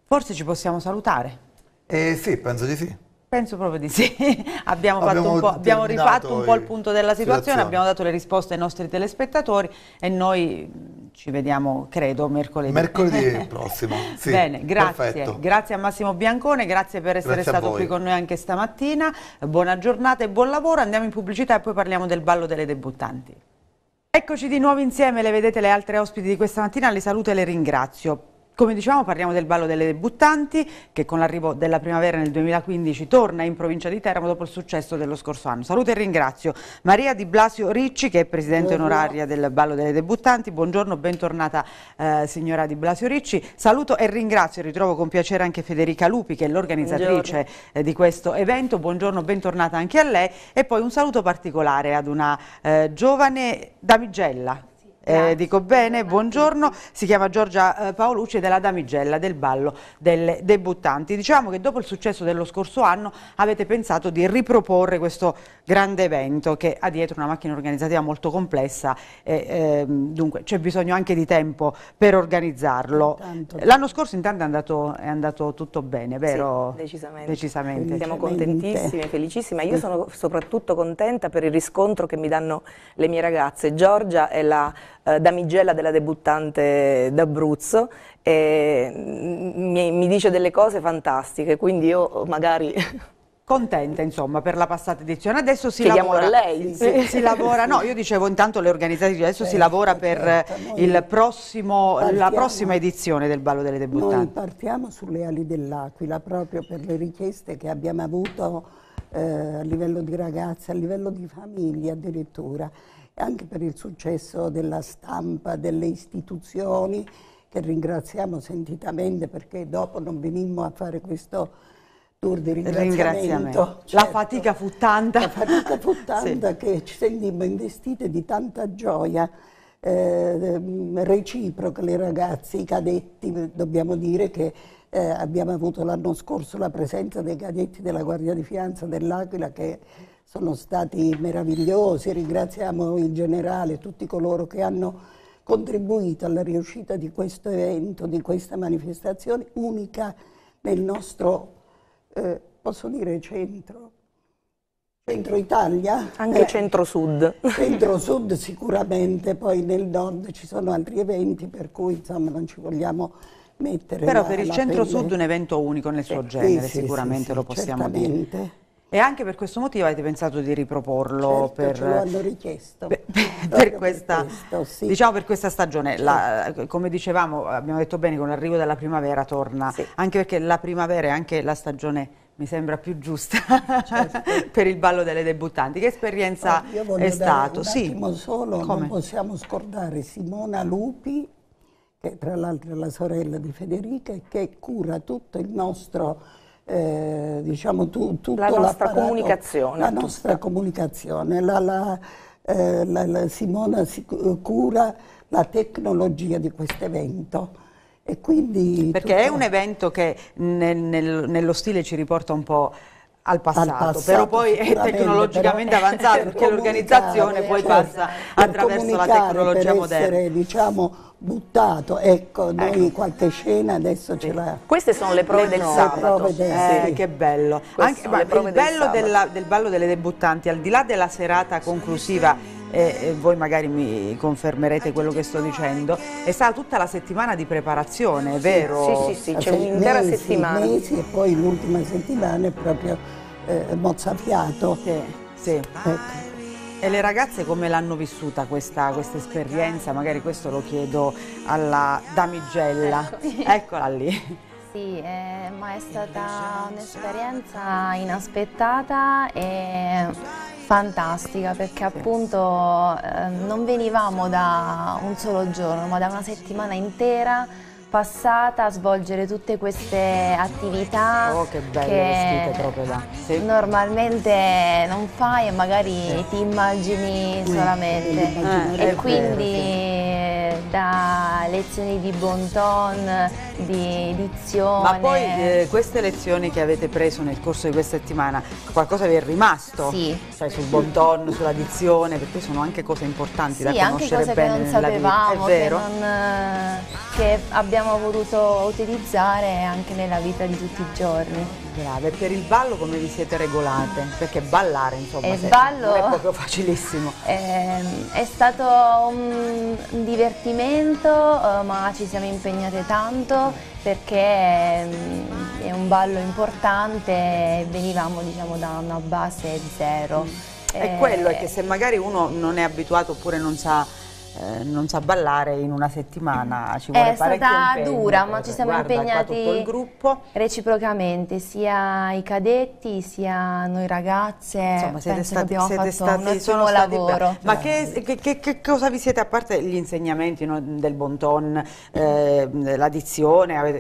A: Forse ci possiamo salutare.
C: Eh sì, penso di sì.
A: Penso proprio di sì, abbiamo, abbiamo, abbiamo rifatto un po' il punto della situazione, situazione, abbiamo dato le risposte ai nostri telespettatori e noi ci vediamo, credo, mercoledì. Mercoledì
C: prossimo, sì, Bene, grazie. Perfetto.
A: Grazie a Massimo Biancone, grazie per essere grazie stato qui con noi anche stamattina, buona giornata e buon lavoro, andiamo in pubblicità e poi parliamo del ballo delle debuttanti. Eccoci di nuovo insieme, le vedete le altre ospiti di questa mattina, le saluto e le ringrazio. Come dicevamo parliamo del ballo delle debuttanti che con l'arrivo della primavera nel 2015 torna in provincia di Teramo dopo il successo dello scorso anno. Saluto e ringrazio Maria Di Blasio Ricci che è presidente Buongiorno. onoraria del ballo delle debuttanti. Buongiorno, bentornata eh, signora Di Blasio Ricci. Saluto e ringrazio, e ritrovo con piacere anche Federica Lupi che è l'organizzatrice eh, di questo evento. Buongiorno, bentornata anche a lei e poi un saluto particolare ad una eh, giovane damigella eh, dico bene, buongiorno, si chiama Giorgia eh, Paolucci della Damigella del ballo delle debuttanti. Diciamo che dopo il successo dello scorso anno avete pensato di riproporre questo grande evento che ha dietro una macchina organizzativa molto complessa e eh, dunque c'è bisogno anche di tempo per organizzarlo. L'anno scorso intanto è andato,
D: è
E: andato, tutto bene, vero? Sì, decisamente. decisamente. Siamo contentissime, felicissimi, io sono soprattutto contenta per il riscontro che mi danno le mie ragazze. Giorgia è la eh, damigella della debuttante d'Abruzzo e mi, mi dice delle cose fantastiche, quindi io magari... contenta insomma per la
A: passata edizione adesso si Chiediamolo lavora a lei si, si, lavora no io dicevo intanto le organizzazioni adesso certo, si lavora per certo. prossimo, la prossima edizione del ballo delle debuttanti noi
D: partiamo sulle ali dell'aquila proprio per le richieste che abbiamo avuto eh, a livello di ragazze a livello di famiglie addirittura anche per il successo della stampa, delle istituzioni, che ringraziamo sentitamente perché dopo non venimmo a fare questo tour di ringraziamento. ringraziamento. Certo. La fatica fu tanta. La fatica fu tanta sì. che ci sentimmo investite di tanta gioia eh, reciproca, le ragazze, i cadetti, dobbiamo dire che eh, abbiamo avuto l'anno scorso la presenza dei cadetti della Guardia di Fianza dell'Aquila che sono stati meravigliosi, ringraziamo il generale, tutti coloro che hanno contribuito alla riuscita di questo evento, di questa manifestazione unica nel nostro, eh, posso dire, centro. Centro Italia? Anche eh, centro-sud. Centro-sud sicuramente, poi nel nord ci sono altri eventi per cui insomma non ci vogliamo mettere Però la, per il centro-sud è
A: un evento unico nel suo eh, genere, sì, sicuramente sì, sì, lo possiamo certamente. dire.
D: E anche per questo motivo
A: avete pensato di riproporlo? Certo, per, ce lo hanno richiesto. Per, per, questa, per questo, sì. diciamo per questa stagione. La, certo. come dicevamo, abbiamo detto bene, con l'arrivo della primavera torna, sì. anche perché la primavera è anche la stagione mi sembra più giusta certo. per il ballo delle debuttanti. Che esperienza oh, è stato? Un attimo
D: solo, Come? non possiamo scordare Simona Lupi, che tra l'altro è la sorella di Federica, che cura tutto il nostro eh, diciamo, tu, la nostra comunicazione. La nostra tutta. comunicazione. La, la, eh, la, Simona si eh, cura la tecnologia di questo evento. Perché tutto... è un
A: evento che nel, nel, nello stile ci riporta un po'
D: al passato, al passato, però poi è tecnologicamente avanzato perché l'organizzazione poi certo, passa attraverso la tecnologia per moderna. Essere, diciamo, buttato, ecco, noi ecco. qualche scena adesso sì. ce l'ha. Queste
A: sono le prove le del no, sabato. Prove del, eh, sì. Che bello. Queste Anche, il bello del, della, del ballo delle debuttanti, al di là della serata conclusiva sì, e voi magari mi confermerete quello che sto dicendo, è stata tutta la settimana di preparazione, è vero? Sì, sì, sì, c'è un'intera settimana. Mesi
D: e poi l'ultima settimana è proprio eh, mozzafiato. Sì, sì. Ecco.
A: E le ragazze come l'hanno vissuta questa, questa, esperienza? Magari questo lo chiedo alla damigella. Ecco, Eccola lì.
F: Sì, eh, ma è stata un'esperienza inaspettata e Fantastica perché appunto eh, non venivamo da un solo giorno ma da una settimana intera passata a svolgere tutte queste attività oh, che, che sì. normalmente non fai e magari sì. ti immagini solamente eh, e quindi vero, sì da lezioni di bon ton, di dizione. Ma poi eh,
A: queste lezioni che avete preso nel corso di questa settimana, qualcosa vi è rimasto? Sì. Cioè sul bon ton, sulla dizione, perché sono anche cose importanti sì, da conoscere cose bene che non sapevamo, eh, È vero? Che,
F: non, che abbiamo voluto utilizzare anche nella vita di tutti i giorni grave. Per il ballo come vi siete regolate? Perché ballare
A: insomma il eh, ballo è proprio facilissimo.
F: È, ehm, è stato un divertimento eh, ma ci siamo impegnate tanto perché mm, è un ballo importante, e venivamo diciamo, da una base zero. E quello è
A: eh, che se magari uno non è abituato oppure non sa eh, non sa ballare in una settimana, mm. ci vuole È stata impegno, dura, ma ci siamo guarda, impegnati
F: reciprocamente, sia i cadetti, sia noi ragazze, Insomma, siete penso stati, siete stati, sono lavoro.
A: Ma che, che, che, cosa vi siete, a parte gli insegnamenti no, del bon ton, eh, la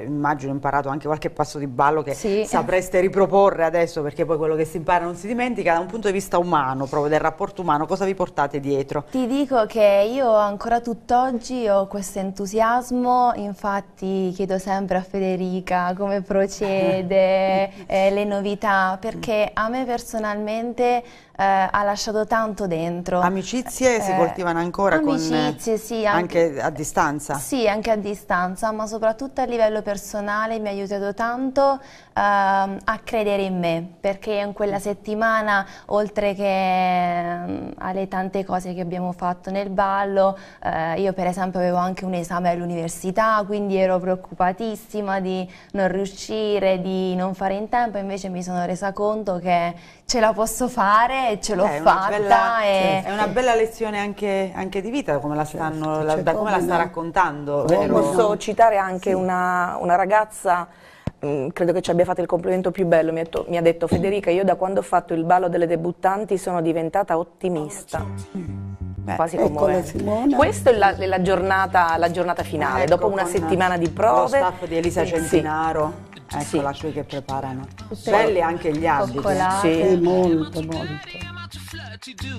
A: immagino imparato anche qualche passo di ballo che sì. sapreste riproporre adesso, perché poi quello che si impara non si dimentica, da un punto di vista umano, proprio del rapporto umano, cosa vi portate dietro?
F: Ti dico che io ho ancora tutt'oggi ho questo entusiasmo, infatti chiedo sempre a Federica come procede, eh, le novità, perché a me personalmente eh, ha lasciato tanto dentro.
A: Amicizie eh, si coltivano ancora amicizie, con, sì, anche,
F: anche, a distanza? Sì, anche a distanza, ma soprattutto a livello personale mi ha aiutato tanto ehm, a credere in me, perché in quella settimana, oltre che ehm, alle tante cose che abbiamo fatto nel ballo, eh, io per esempio avevo anche un esame all'università, quindi ero preoccupatissima di non riuscire, di non fare in tempo, invece mi sono resa conto che ce la posso fare e ce l'ho eh, fatta. Bella, e... È una bella
A: lezione anche, anche di vita, come la, stanno, la,
E: cioè, da come la sta raccontando. Vero? Posso citare anche sì. una, una ragazza mm, credo che ci abbia fatto il complimento più bello, mi ha, detto, mi ha, detto, Federica, io da quando ho fatto il ballo delle debuttanti sono diventata ottimista.
B: Eh, quasi Eccola, eh, commovente.
E: Questa è la, la, giornata, la giornata, finale, ecco, dopo una settimana di prove. Lo staff di Elisa sì, Centinaro.
A: Sì. Eccola sì. qui che preparano. Belli anche gli abiti. Sì, molto, molto.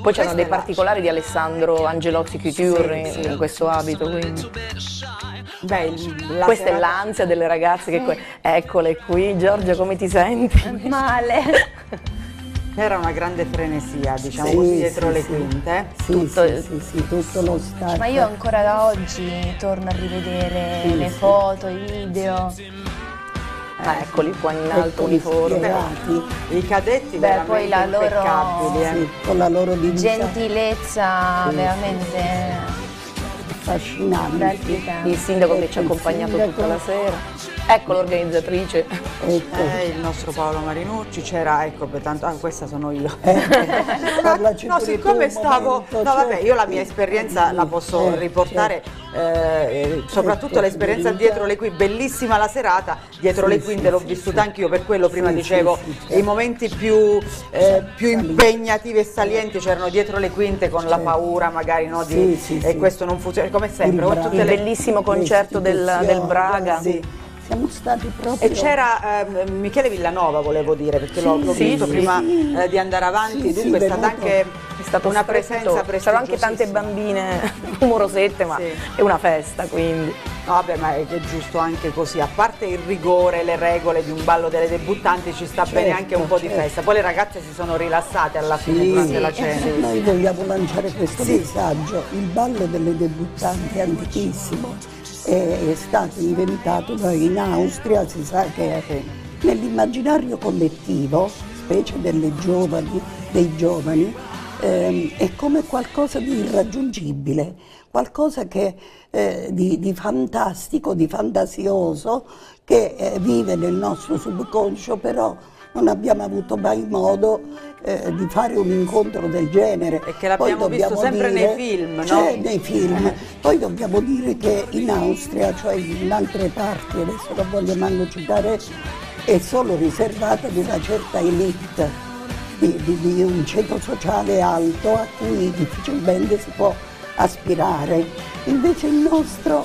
E: Poi c'erano dei particolari di Alessandro Angelotti Couture sì, sì. in questo abito. Quindi. Beh, Questa serata... è l'ansia delle ragazze che...
F: Eccole qui. Giorgia, come ti senti? Male.
E: C'era una grande
A: frenesia, diciamo sì, così, dietro sì, le quinte. Sì, tutto, sì, tutto lo stato.
F: Ma io ancora da oggi torno a rivedere le foto, i video. Eh,
E: ah, eccoli qua in alto, uniforme. I
F: cadetti Beh, poi la loro,
E: eh. con la loro divinità.
F: gentilezza veramente
D: affascinante. Il sindaco che ci ha accompagnato tutta la
F: sera. Ecco l'organizzatrice.
A: Eh, eh, il nostro Paolo Marinucci c'era, ecco, tanto, ah, questa sono io. Eh, no, no siccome stavo, momento, no vabbè, certo. io la mia esperienza la posso eh, riportare, certo. eh, eh, soprattutto certo, l'esperienza dietro le quinte, bellissima la serata, dietro sì, le quinte sì, l'ho sì, vissuta anch'io, per quello prima dicevo, i momenti più, più, impegnativi e salienti c'erano dietro le quinte con la paura magari, no, di, e questo non funziona, come sempre, con tutte Il bellissimo concerto del, del Braga
D: siamo stati proprio... E
A: c'era eh, Michele Villanova, volevo dire, perché sì, l'ho, sì, visto sì, prima
E: eh, di andare avanti, dunque è stata anche una presenza prestigiosa. C'erano anche tante bambine rumorosette, ma
A: è una festa, quindi... No, vabbè, ma è, è, giusto anche così, a parte il rigore, le regole di un ballo delle debuttanti, ci sta certo, bene anche un certo, po' certo. di festa. Poi le ragazze si sono rilassate alla fine durante la eh, cena. Noi
D: vogliamo lanciare questo messaggio, il ballo delle debuttanti è antichissimo è stato inventato in Austria, si sa che nell'immaginario collettivo, specie giovani, dei giovani, ehm, è come qualcosa di irraggiungibile, qualcosa che, eh, di, di, fantastico, di fantasioso, che eh, vive nel nostro subconscio, però non abbiamo avuto mai modo eh, di fare un incontro del genere. E che l'abbiamo visto sempre dire, nei film, cioè, nei film. Poi dobbiamo dire che in Austria, cioè in altre parti, adesso non voglio manco citare, è solo riservata di una certa elite. Di, di, di, un ceto sociale alto a cui difficilmente si può aspirare. Invece il nostro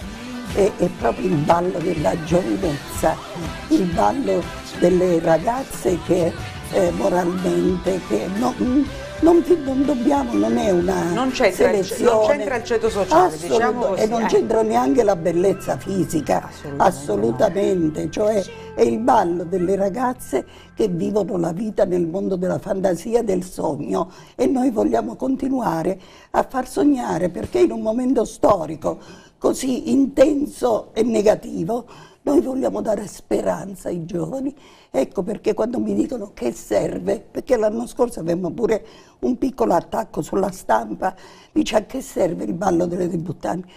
D: è, è proprio il ballo della giovinezza, il ballo delle ragazze che eh, moralmente, che non, non, non, dobbiamo, non è una non c'entra il, ceto sociale, diciamo così, E non eh. c'entra neanche la bellezza fisica, assolutamente, assolutamente. cioè è il ballo delle ragazze che vivono la vita nel mondo della fantasia, del sogno e noi vogliamo continuare a far sognare perché in un momento storico così intenso e negativo noi vogliamo dare speranza ai giovani, ecco perché quando mi dicono che serve, perché l'anno scorso avevamo pure un piccolo attacco sulla stampa, dice a che serve il ballo delle debuttanti.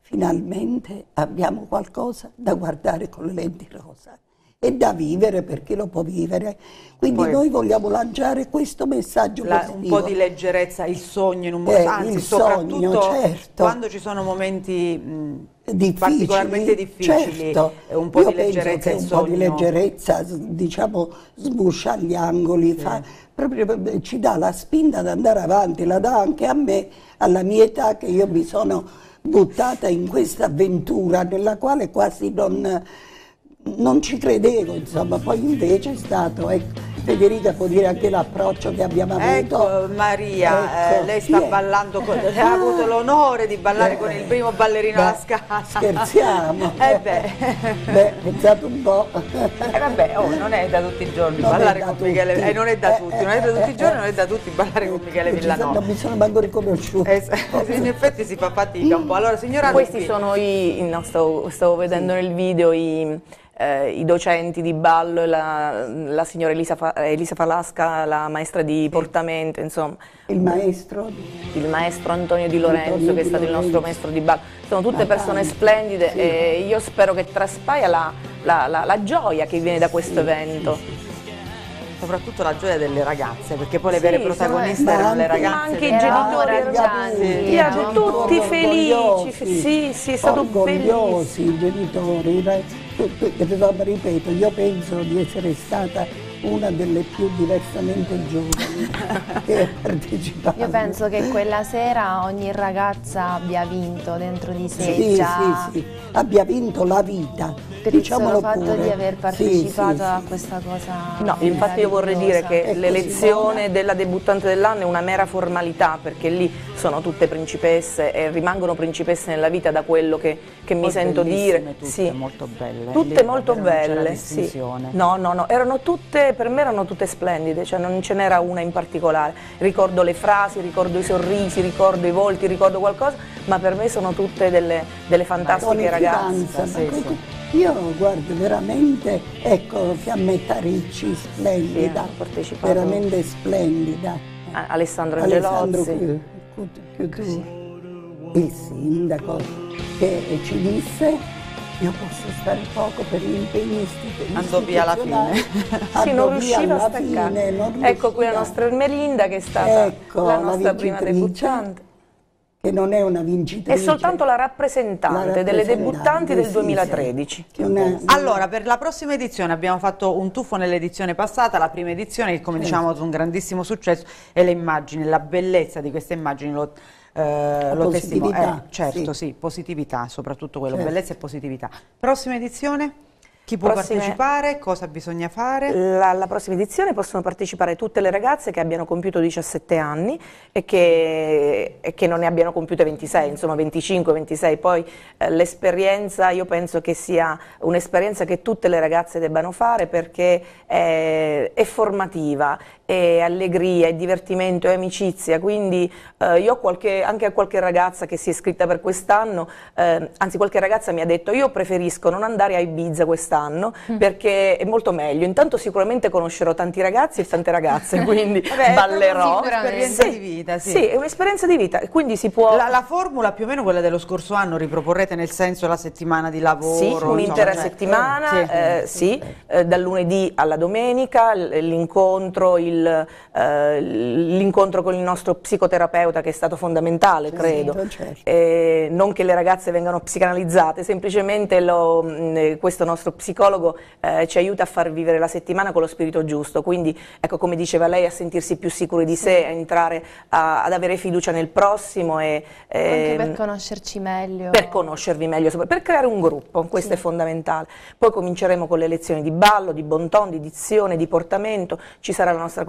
D: Finalmente abbiamo qualcosa da guardare con le lenti rosa e da vivere perché lo può vivere. Quindi Poi, noi vogliamo lanciare questo messaggio la,
A: Un po' di leggerezza, il sogno in un momento. eh, anzi soprattutto sogno, certo. quando ci sono momenti...
D: Mh, difficili, particolarmente difficili, certo. un po' Io di leggerezza. Che un po' di leggerezza, diciamo, smuscia gli angoli, sì. fa, proprio ci dà la spinta ad andare avanti, la dà anche a me, alla mia età, che io mi sono buttata in questa avventura nella quale quasi non, non ci credevo, insomma, poi invece è stato. Ecco, Federica può dire anche l'approccio che abbiamo ecco, avuto.
A: Eh, ecco Maria, ecco. Eh, lei sta yeah. ballando, con, ha avuto l'onore di ballare beh, con il primo ballerino beh, alla scala. Scherziamo. Eh beh.
D: beh, pensate un po'. Eh
A: vabbè, oh, non è da tutti i giorni non ballare con tutti. Michele, eh, non è da eh, tutti, non è da eh, tutti i giorni, non è da tutti ballare con Michele Villanova. Non
D: mi sono manco riconosciuto. in
A: effetti si fa fatica un po'. Allora, signora Questi Lupi. sono
E: i, no, stavo, stavo vedendo sì. nel video i eh, i docenti di ballo, la, la signora Elisa, Fa, Elisa, Falasca, la maestra di portamento, insomma. Il maestro? Il maestro Antonio Di Lorenzo, Antonio che è stato il nostro maestro di ballo. Sono tutte persone splendide sì. e io spero che traspaia la, la, la, la, gioia che viene da questo evento soprattutto la gioia delle ragazze, perché poi le sì, vere protagoniste erano le ragazze. Anche i genitori ragazzi, erano tutti felici, sì, sì, è stato bellissimo. i
D: genitori, ripeto, io penso di essere stata una delle più diversamente giovani che ha partecipato.
F: Io penso che quella sera ogni ragazza abbia vinto dentro di sé. Sì, già...
D: sì, sì, abbia vinto la vita. Per Diciamolo il fatto di aver partecipato
E: sì, sì,
F: a questa cosa. No, infatti io vorrei dire che l'elezione
E: della debuttante dell'anno è una mera formalità perché lì sono tutte principesse e rimangono principesse nella vita da quello che, che mi sento dire. Tutte sì.
A: molto belle. Tutte lì molto belle. Sì.
E: No, no, no, erano tutte per me erano tutte splendide, cioè non ce n'era una in particolare. Ricordo le frasi, ricordo i sorrisi, ricordo i volti, ricordo qualcosa, ma per me sono tutte delle, delle fantastiche ragazze. Sì,
D: sì. Io guardo veramente, ecco, Fiammetta Ricci, splendida, sì, veramente splendida.
E: Ah, Alessandro Angelozzi. Alessandro
D: il sindaco
E: che ci disse io posso stare poco per gli impegni istituzionali. Andò via alla fine. sì, non riusciva a staccare. Ecco qui la nostra Ermelinda che è stata ecco,
D: la nostra la prima debuttante. Che non è una vincitrice. È soltanto
E: la
A: rappresentante,
E: la rappresentante delle debuttanti del 2013. Sì, sì. allora,
A: per la prossima edizione abbiamo fatto un tuffo nell'edizione passata, la prima edizione, che come diciamo è un grandissimo successo, e le immagini, la bellezza di queste immagini lo eh, lo testimonia. Eh, certo, sì. sì. positività,
E: soprattutto quello, certo. bellezza e positività.
A: Prossima edizione? Chi può Prossime...
E: partecipare? Cosa bisogna fare? La, alla prossima edizione possono partecipare tutte le ragazze che abbiano compiuto 17 anni e che, e che non ne abbiano compiute 26, insomma 25, 26. Poi eh, l'esperienza, io penso che sia un'esperienza che tutte le ragazze debbano fare perché è, è formativa è allegria, è divertimento, è amicizia, quindi eh, io ho qualche, anche qualche ragazza che si è iscritta per quest'anno, eh, anzi qualche ragazza mi ha detto io preferisco non andare a Ibiza quest'anno mm. perché è molto meglio, intanto sicuramente conoscerò tanti ragazzi e tante ragazze, quindi Vabbè, ballerò. È un'esperienza sì, di
A: vita. Sì. sì è
E: un'esperienza di vita, quindi si può... La, la, formula più o meno quella dello scorso anno riproporrete nel senso la settimana di lavoro? Sì, un'intera cioè, settimana, eh, sì, eh, dal lunedì alla domenica, l'incontro, il il, eh, l'incontro con il nostro psicoterapeuta che è stato fondamentale, certo, credo. Certo. Eh, non che le ragazze vengano psicanalizzate, semplicemente lo, mm, eh, questo nostro psicologo eh, ci aiuta a far vivere la settimana con lo spirito giusto, quindi ecco come diceva lei a sentirsi più sicuri di sé, a entrare a, ad avere fiducia nel prossimo e anche ehm, per
F: conoscerci meglio. Per
E: conoscervi meglio, per creare un gruppo, questo sì. è fondamentale. Poi cominceremo con le lezioni di ballo, di bon ton, di dizione, di portamento, ci sarà la nostra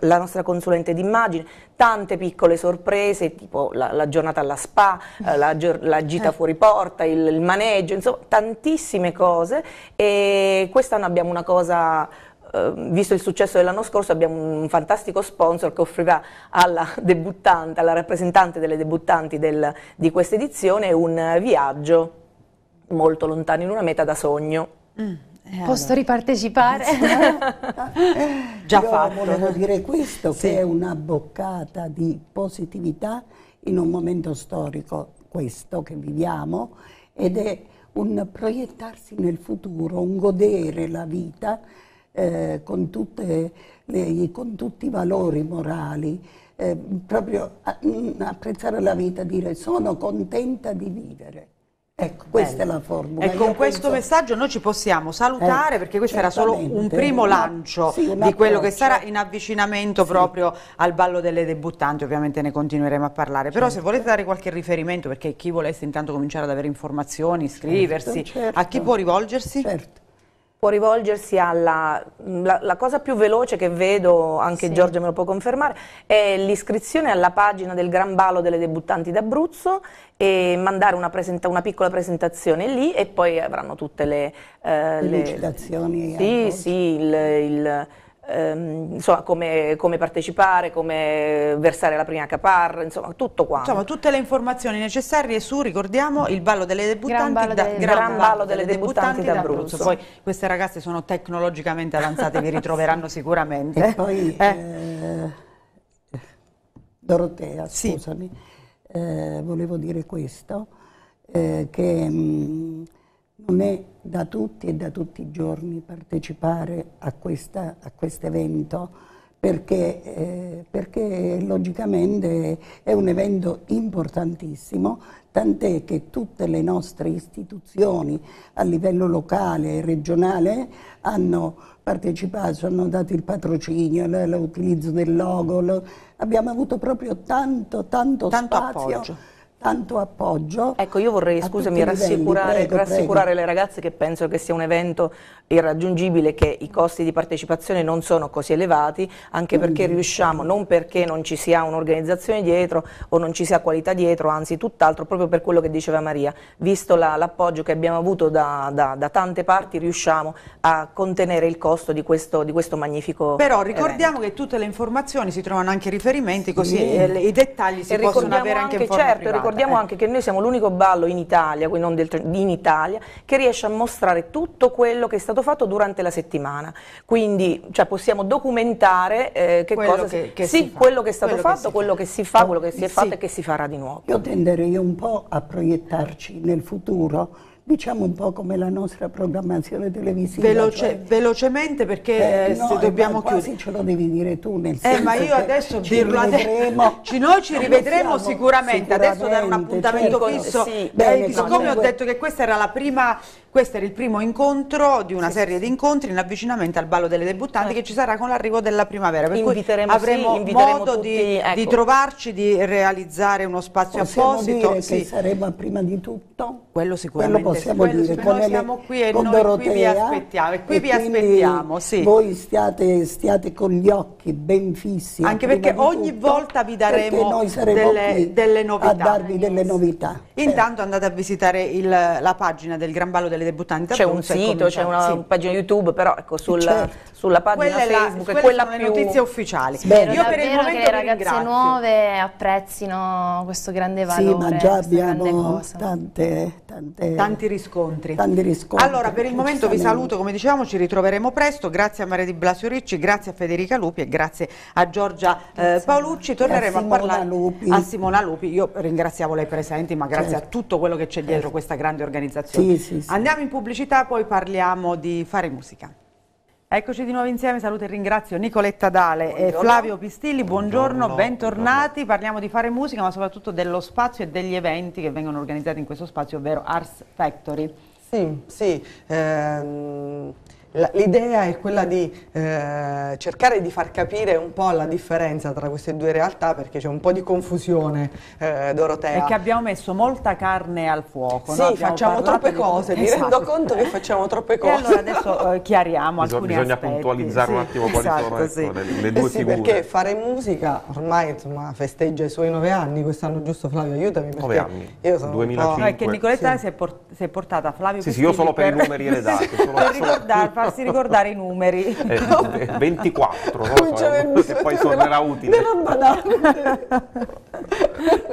E: la nostra consulente d'immagine, tante piccole sorprese tipo la, la giornata alla spa, eh, la, la gita fuori porta, il, il maneggio, insomma tantissime cose e quest'anno abbiamo una cosa ehm, visto il successo dell'anno scorso, abbiamo un fantastico sponsor che offrirà alla debuttante, alla rappresentante delle debuttanti del, di questa edizione un viaggio molto lontano in una meta da sogno.
F: Mm. Eh, Posso allora, ripartecipare? Già Io fatto. volevo
E: dire questo, sì. che è una boccata
D: di positività in un momento storico, questo che viviamo, ed mm. è un proiettarsi nel futuro, un godere la vita eh, con, le, con, tutti i valori morali, eh, proprio a, mh, mm, apprezzare la vita, dire sono contenta di vivere. Ecco, questa Bello. è la formula. E con questo
A: penso... messaggio noi ci possiamo salutare eh, perché questo era solo un primo lancio sì, di quello che sarà in avvicinamento sì. proprio al ballo delle debuttanti, ovviamente ne continueremo a parlare, però certo. se volete dare qualche riferimento perché chi volesse intanto cominciare ad avere informazioni, iscriversi, certo, certo. a chi può rivolgersi?
E: Certo può rivolgersi alla... La, la, cosa più veloce che vedo, anche sì. Giorgio me lo può confermare, è l'iscrizione alla pagina del Gran Balo delle debuttanti d'Abruzzo e mandare una, presenta, una, piccola presentazione lì e poi avranno tutte le... Eh, le, le citazioni. Sì, sì, il, il ehm, insomma, come, come, partecipare, come versare la prima caparra, insomma tutto quanto. Insomma
A: tutte le informazioni necessarie su, ricordiamo, il ballo delle debuttanti, gran ballo, da, delle, gran ballo, ballo delle, debuttanti, debuttanti d'Abruzzo. Poi queste ragazze sono tecnologicamente avanzate, vi ritroveranno sicuramente. E poi, eh.
D: Eh, Dorotea, scusami, sì. eh, volevo dire questo, eh, che... Mh, mm, non è da tutti e da tutti i giorni partecipare a, questa, a questo evento perché, eh, perché, logicamente è un evento importantissimo, tant'è che tutte le nostre istituzioni a livello locale e regionale hanno partecipato, hanno dato il patrocinio, l'utilizzo del logo, lo, abbiamo avuto proprio tanto, tanto, tanto spazio. Appoggio tanto appoggio. Ecco, io vorrei, scusami, rassicurare, livelli, prego, rassicurare
E: prego. le ragazze che penso che sia un evento irraggiungibile che i costi di partecipazione non sono così elevati, anche perché mm. riusciamo, non perché non ci sia un'organizzazione dietro o non ci sia qualità dietro, anzi tutt'altro, proprio per quello che diceva Maria, visto l'appoggio la, che abbiamo avuto da, da, da, tante parti riusciamo a contenere il costo di questo, di questo magnifico Però ricordiamo
A: evento. che tutte le informazioni si trovano anche riferimenti, così mm. i dettagli si e possono avere anche, anche in Certo, privata, ricordiamo eh. anche
E: che noi siamo l'unico ballo in Italia, quindi non del, in Italia, che riesce a mostrare tutto quello che è stato stato fatto durante la settimana, quindi cioè, possiamo documentare eh, che quello, cosa, che, che sì, quello che è stato quello fatto, che quello fa. che si fa, quello che si è fatto e che si farà di nuovo.
D: Io tenderei un po' a proiettarci nel futuro diciamo un po' come la nostra programmazione televisiva. Veloce, cioè,
E: velocemente
D: perché eh, no, se dobbiamo chiudere. ce lo devi dire tu nel senso. Eh, ma io adesso
A: ci dirlo rivedremo, ci, noi ci rivedremo sicuramente, sicuramente, adesso dare un appuntamento certo, fisso. Sì, bene, eh, siccome ho detto che questa era la prima questo era il primo incontro di una sì, serie sì. di incontri in avvicinamento al ballo delle debuttanti eh. che ci sarà con l'arrivo della primavera. Per inviteremo, cui avremo sì, modo tutti, di, ecco. di, trovarci, di realizzare uno spazio possiamo apposito. Dire sì. che saremo
D: prima di tutto. Quello sicuramente. Quello possiamo quello, dire. Noi siamo qui e noi Dorotea, qui vi aspettiamo. E qui e vi aspettiamo sì. Voi stiate, stiate, con gli occhi ben fissi. Anche perché ogni
A: tutto, volta
E: vi daremo delle, delle,
D: novità.
A: A
E: darvi
D: delle novità. Intanto certo. andate a visitare
A: il, la pagina del Gran Ballo delle del Botanico. C'è un sito, c'è una sì.
E: pagina YouTube, però ecco, sul,
A: certo. sulla pagina quella Facebook. La, quella sono più... le notizie ufficiali. Bene. Io per il
F: momento che le ragazze nuove apprezzino questo grande valore. Sì, ma già abbiamo
D: tante, tante, tanti, riscontri. tanti riscontri. Allora, per il momento vi saluto,
A: come dicevamo, ci ritroveremo presto. Grazie a Maria di Blasio Ricci, grazie a Federica Lupi e grazie a Giorgia eh, Paolucci. Torneremo a, a parlare Lupi. a Simona Lupi. Io ringraziamo lei presenti, ma grazie certo. a tutto quello che c'è dietro certo. questa grande organizzazione. Sì, sì, sì. Andiamo Andiamo in pubblicità, poi parliamo di fare musica. Eccoci di nuovo insieme, saluto e ringrazio Nicoletta Dale buongiorno. e Flavio Pistilli, buongiorno, buongiorno bentornati, buongiorno. parliamo di fare musica ma soprattutto dello spazio e degli eventi che vengono organizzati in questo spazio, ovvero
G: Arts Factory. Sì, sì, ehm, L'idea è quella di eh, cercare di far capire un po' la differenza tra queste due realtà perché c'è un po' di confusione eh, Dorotea. È che
A: abbiamo messo molta carne al fuoco. Sì, no? facciamo troppe cose, di... mi rendo
G: esatto. conto che facciamo troppe cose. E allora adesso eh, chiariamo
A: Bisog alcuni
H: bisogna aspetti. puntualizzare sì. un attimo quali esatto, sono sì. Ecco, le, le, due eh sì, figure. Perché
G: fare musica ormai insomma, festeggia i suoi nove anni, quest'anno giusto Flavio aiutami nove anni. io sono 2005. No, è che Nicoletta sì. si, è portata Flavio
A: Sì, sì, io solo per, per i numeri e le date. per ricordarvi farsi ricordare i numeri. Eh,
H: 24, eh, no? so, poi tornerà utile. Nella
A: banale.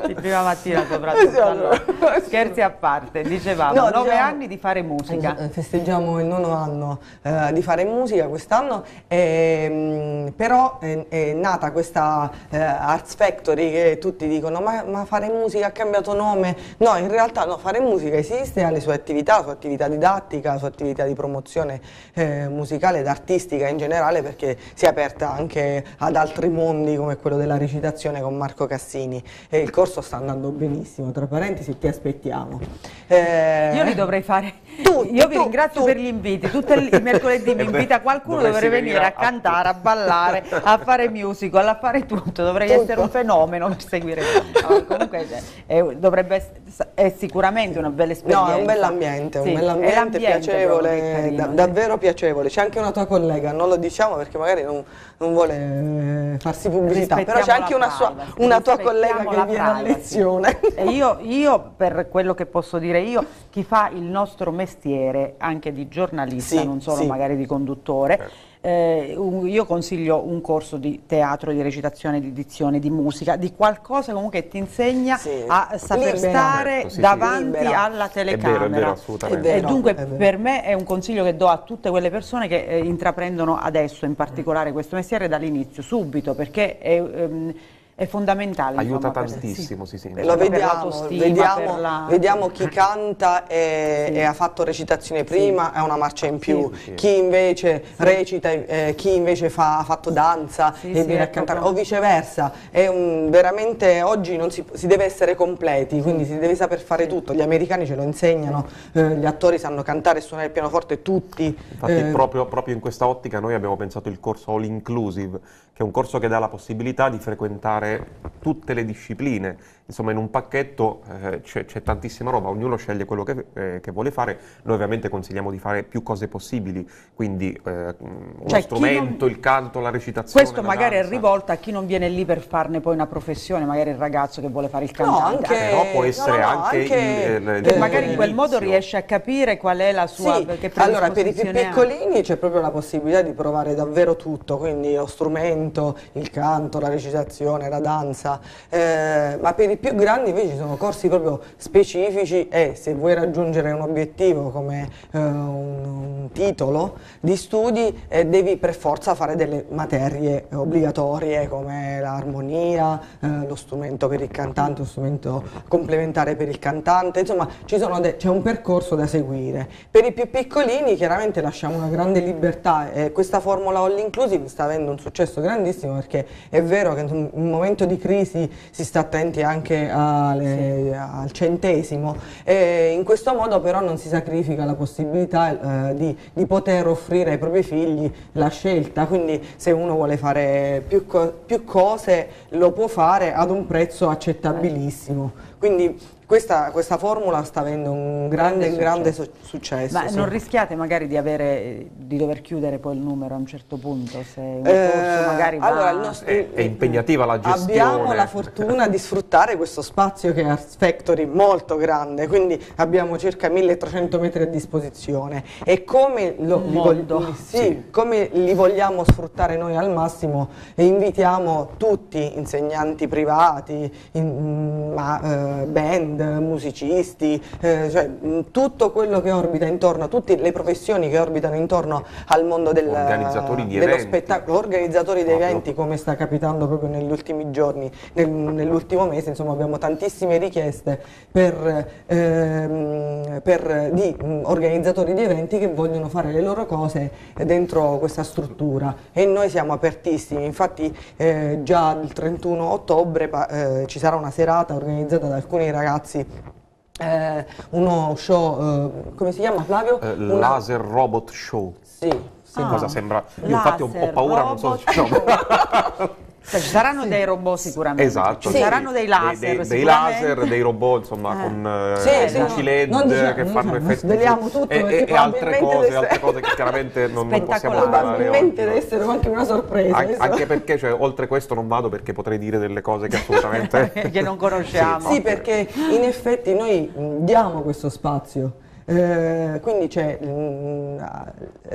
H: Di prima mattina soprattutto.
A: Allora, scherzi a parte, dicevamo, no, 9 diciamo, anni
G: di fare musica. Festeggiamo il nono anno eh, di fare musica quest'anno, ehm, però è, eh, è, nata questa eh, Arts Factory che tutti dicono ma, ma fare musica ha cambiato nome. No, in realtà no, fare musica esiste, ha le sue attività, la sua attività didattica, la sua attività di promozione eh, musicale ed artistica in generale perché si è aperta anche ad altri mondi come quello della recitazione con Marco Cassini e il corso sta andando benissimo, tra parentesi ti aspettiamo.
A: Eh... Io li dovrei fare tu, io vi ringrazio tu. per gli inviti, tutti i mercoledì mi eh invita qualcuno, dovrei venire a, a cantare, a ballare, a fare musical, a fare tutto, dovrei tutto. essere un fenomeno per seguire. No, comunque eh, dovrebbe è sicuramente una bella esperienza. No, è un bell'ambiente,
G: sì, un piacevole, eh. davvero piacevole. C'è anche una tua collega, non lo diciamo perché magari non, non vuole eh, farsi pubblicità, però c'è anche una, sua, una tua collega che viene privacy. a lezione. Io, io, per quello che posso dire io,
A: chi fa il nostro mestiere anche di giornalista, sì, non solo sì. magari di conduttore, certo eh, un, io consiglio un corso di teatro, di recitazione, di dizione, di musica, di qualcosa comunque che ti insegna sì. a saper libera. stare sì, davanti libera. alla telecamera. È vero, è vero, assolutamente. È vero. E dunque per me è un consiglio che do a tutte quelle persone che eh, intraprendono adesso in particolare questo mestiere dall'inizio, subito, perché è, ehm, è
G: fondamentale.
A: Aiuta insomma, tantissimo,
H: sì. si sente. Lo vediamo, vediamo, la...
G: vediamo, chi canta e, sì. e, ha fatto recitazione prima, sì. è una marcia in più, chi invece recita, eh, chi invece fa, ha fatto danza e viene a cantare, o viceversa. Un, veramente oggi si, si, deve essere completi, quindi si deve saper fare tutto, gli americani ce lo insegnano, eh, gli attori sanno cantare e suonare il pianoforte tutti. Infatti eh, proprio,
H: proprio in questa ottica noi abbiamo pensato il corso All Inclusive, che è un corso che dà la possibilità di frequentare fare tutte le discipline insomma in un pacchetto eh, c'è, c'è, tantissima roba, ognuno sceglie quello che, eh, che, vuole fare, noi ovviamente consigliamo di fare più cose possibili, quindi eh, uno cioè, strumento, non... il canto, la recitazione. Questo la magari danza. è
A: rivolto a chi non viene lì per farne poi una
G: professione, magari il ragazzo che vuole fare il cantante. No, anche...
H: Eh, però può essere no, no, anche, anche... Il, eh, il, cioè, il, magari in
A: quel modo riesce a capire qual è la sua... Sì, allora per i più piccolini
G: c'è proprio la possibilità di provare davvero tutto, quindi lo strumento, il canto, la recitazione, la danza, eh, ma per i i più grandi invece sono corsi proprio specifici e se vuoi raggiungere un obiettivo come eh, un, un, titolo di studi eh, devi per forza fare delle materie obbligatorie come l'armonia, eh, lo strumento per il cantante, lo strumento complementare per il cantante, insomma c'è un percorso da seguire. Per i più piccolini chiaramente lasciamo una grande libertà e questa formula all inclusive sta avendo un successo grandissimo perché è vero che in un momento di crisi si sta attenti anche anche alle, sì. al centesimo. E in questo modo però non si sacrifica la possibilità eh, di, di, poter offrire ai propri figli la scelta, quindi se uno vuole fare più, co più cose lo può fare ad un prezzo accettabilissimo. Quindi questa, questa, formula sta avendo un grande, grande, successo. successo. Ma sì. non rischiate magari di, avere, di, dover chiudere poi il numero a un certo punto? Se un
H: eh, magari allora, nostro, è, è, impegnativa la gestione. Abbiamo la
G: fortuna di sfruttare questo spazio che è a Factory molto grande, quindi abbiamo circa 1300 metri a disposizione e come, lo, li, vog sì, sì. come li vogliamo sfruttare noi al massimo E invitiamo tutti, insegnanti privati, in, ma, eh, band, band, musicisti, eh, cioè, mm, tutto quello che orbita intorno, tutte le professioni che orbitano intorno al mondo del, dello spettacolo, organizzatori di eventi come sta capitando proprio negli ultimi giorni, nel, nell'ultimo mese insomma, abbiamo tantissime richieste per, ehm, per, di mm, organizzatori di eventi che vogliono fare le loro cose dentro questa struttura e noi siamo apertissimi, infatti eh, già il 31 ottobre eh, ci sarà una serata organizzata da alcuni ragazzi ragazzi eh, uno show, eh, come si chiama Flavio? Eh, Una... Laser
H: Robot Show. Sì. sì. Ah. Cosa sembra? Io infatti ho un po' paura, robot. non so...
G: Cioè, ci saranno sì. dei robot sicuramente,
A: esatto, ci sì. saranno dei laser, dei, dei, dei, laser,
H: dei robot insomma eh. con eh, sì, luci LED non diciamo, che fanno effetti sveliamo tutto e, e altre, cose, altre cose, che chiaramente non, non possiamo parlare. Probabilmente deve
G: essere anche una sorpresa. An anche
H: perché cioè, oltre questo non vado perché potrei dire delle cose che assolutamente che non conosciamo. Sì, perché
G: in effetti noi diamo questo spazio eh, quindi mm,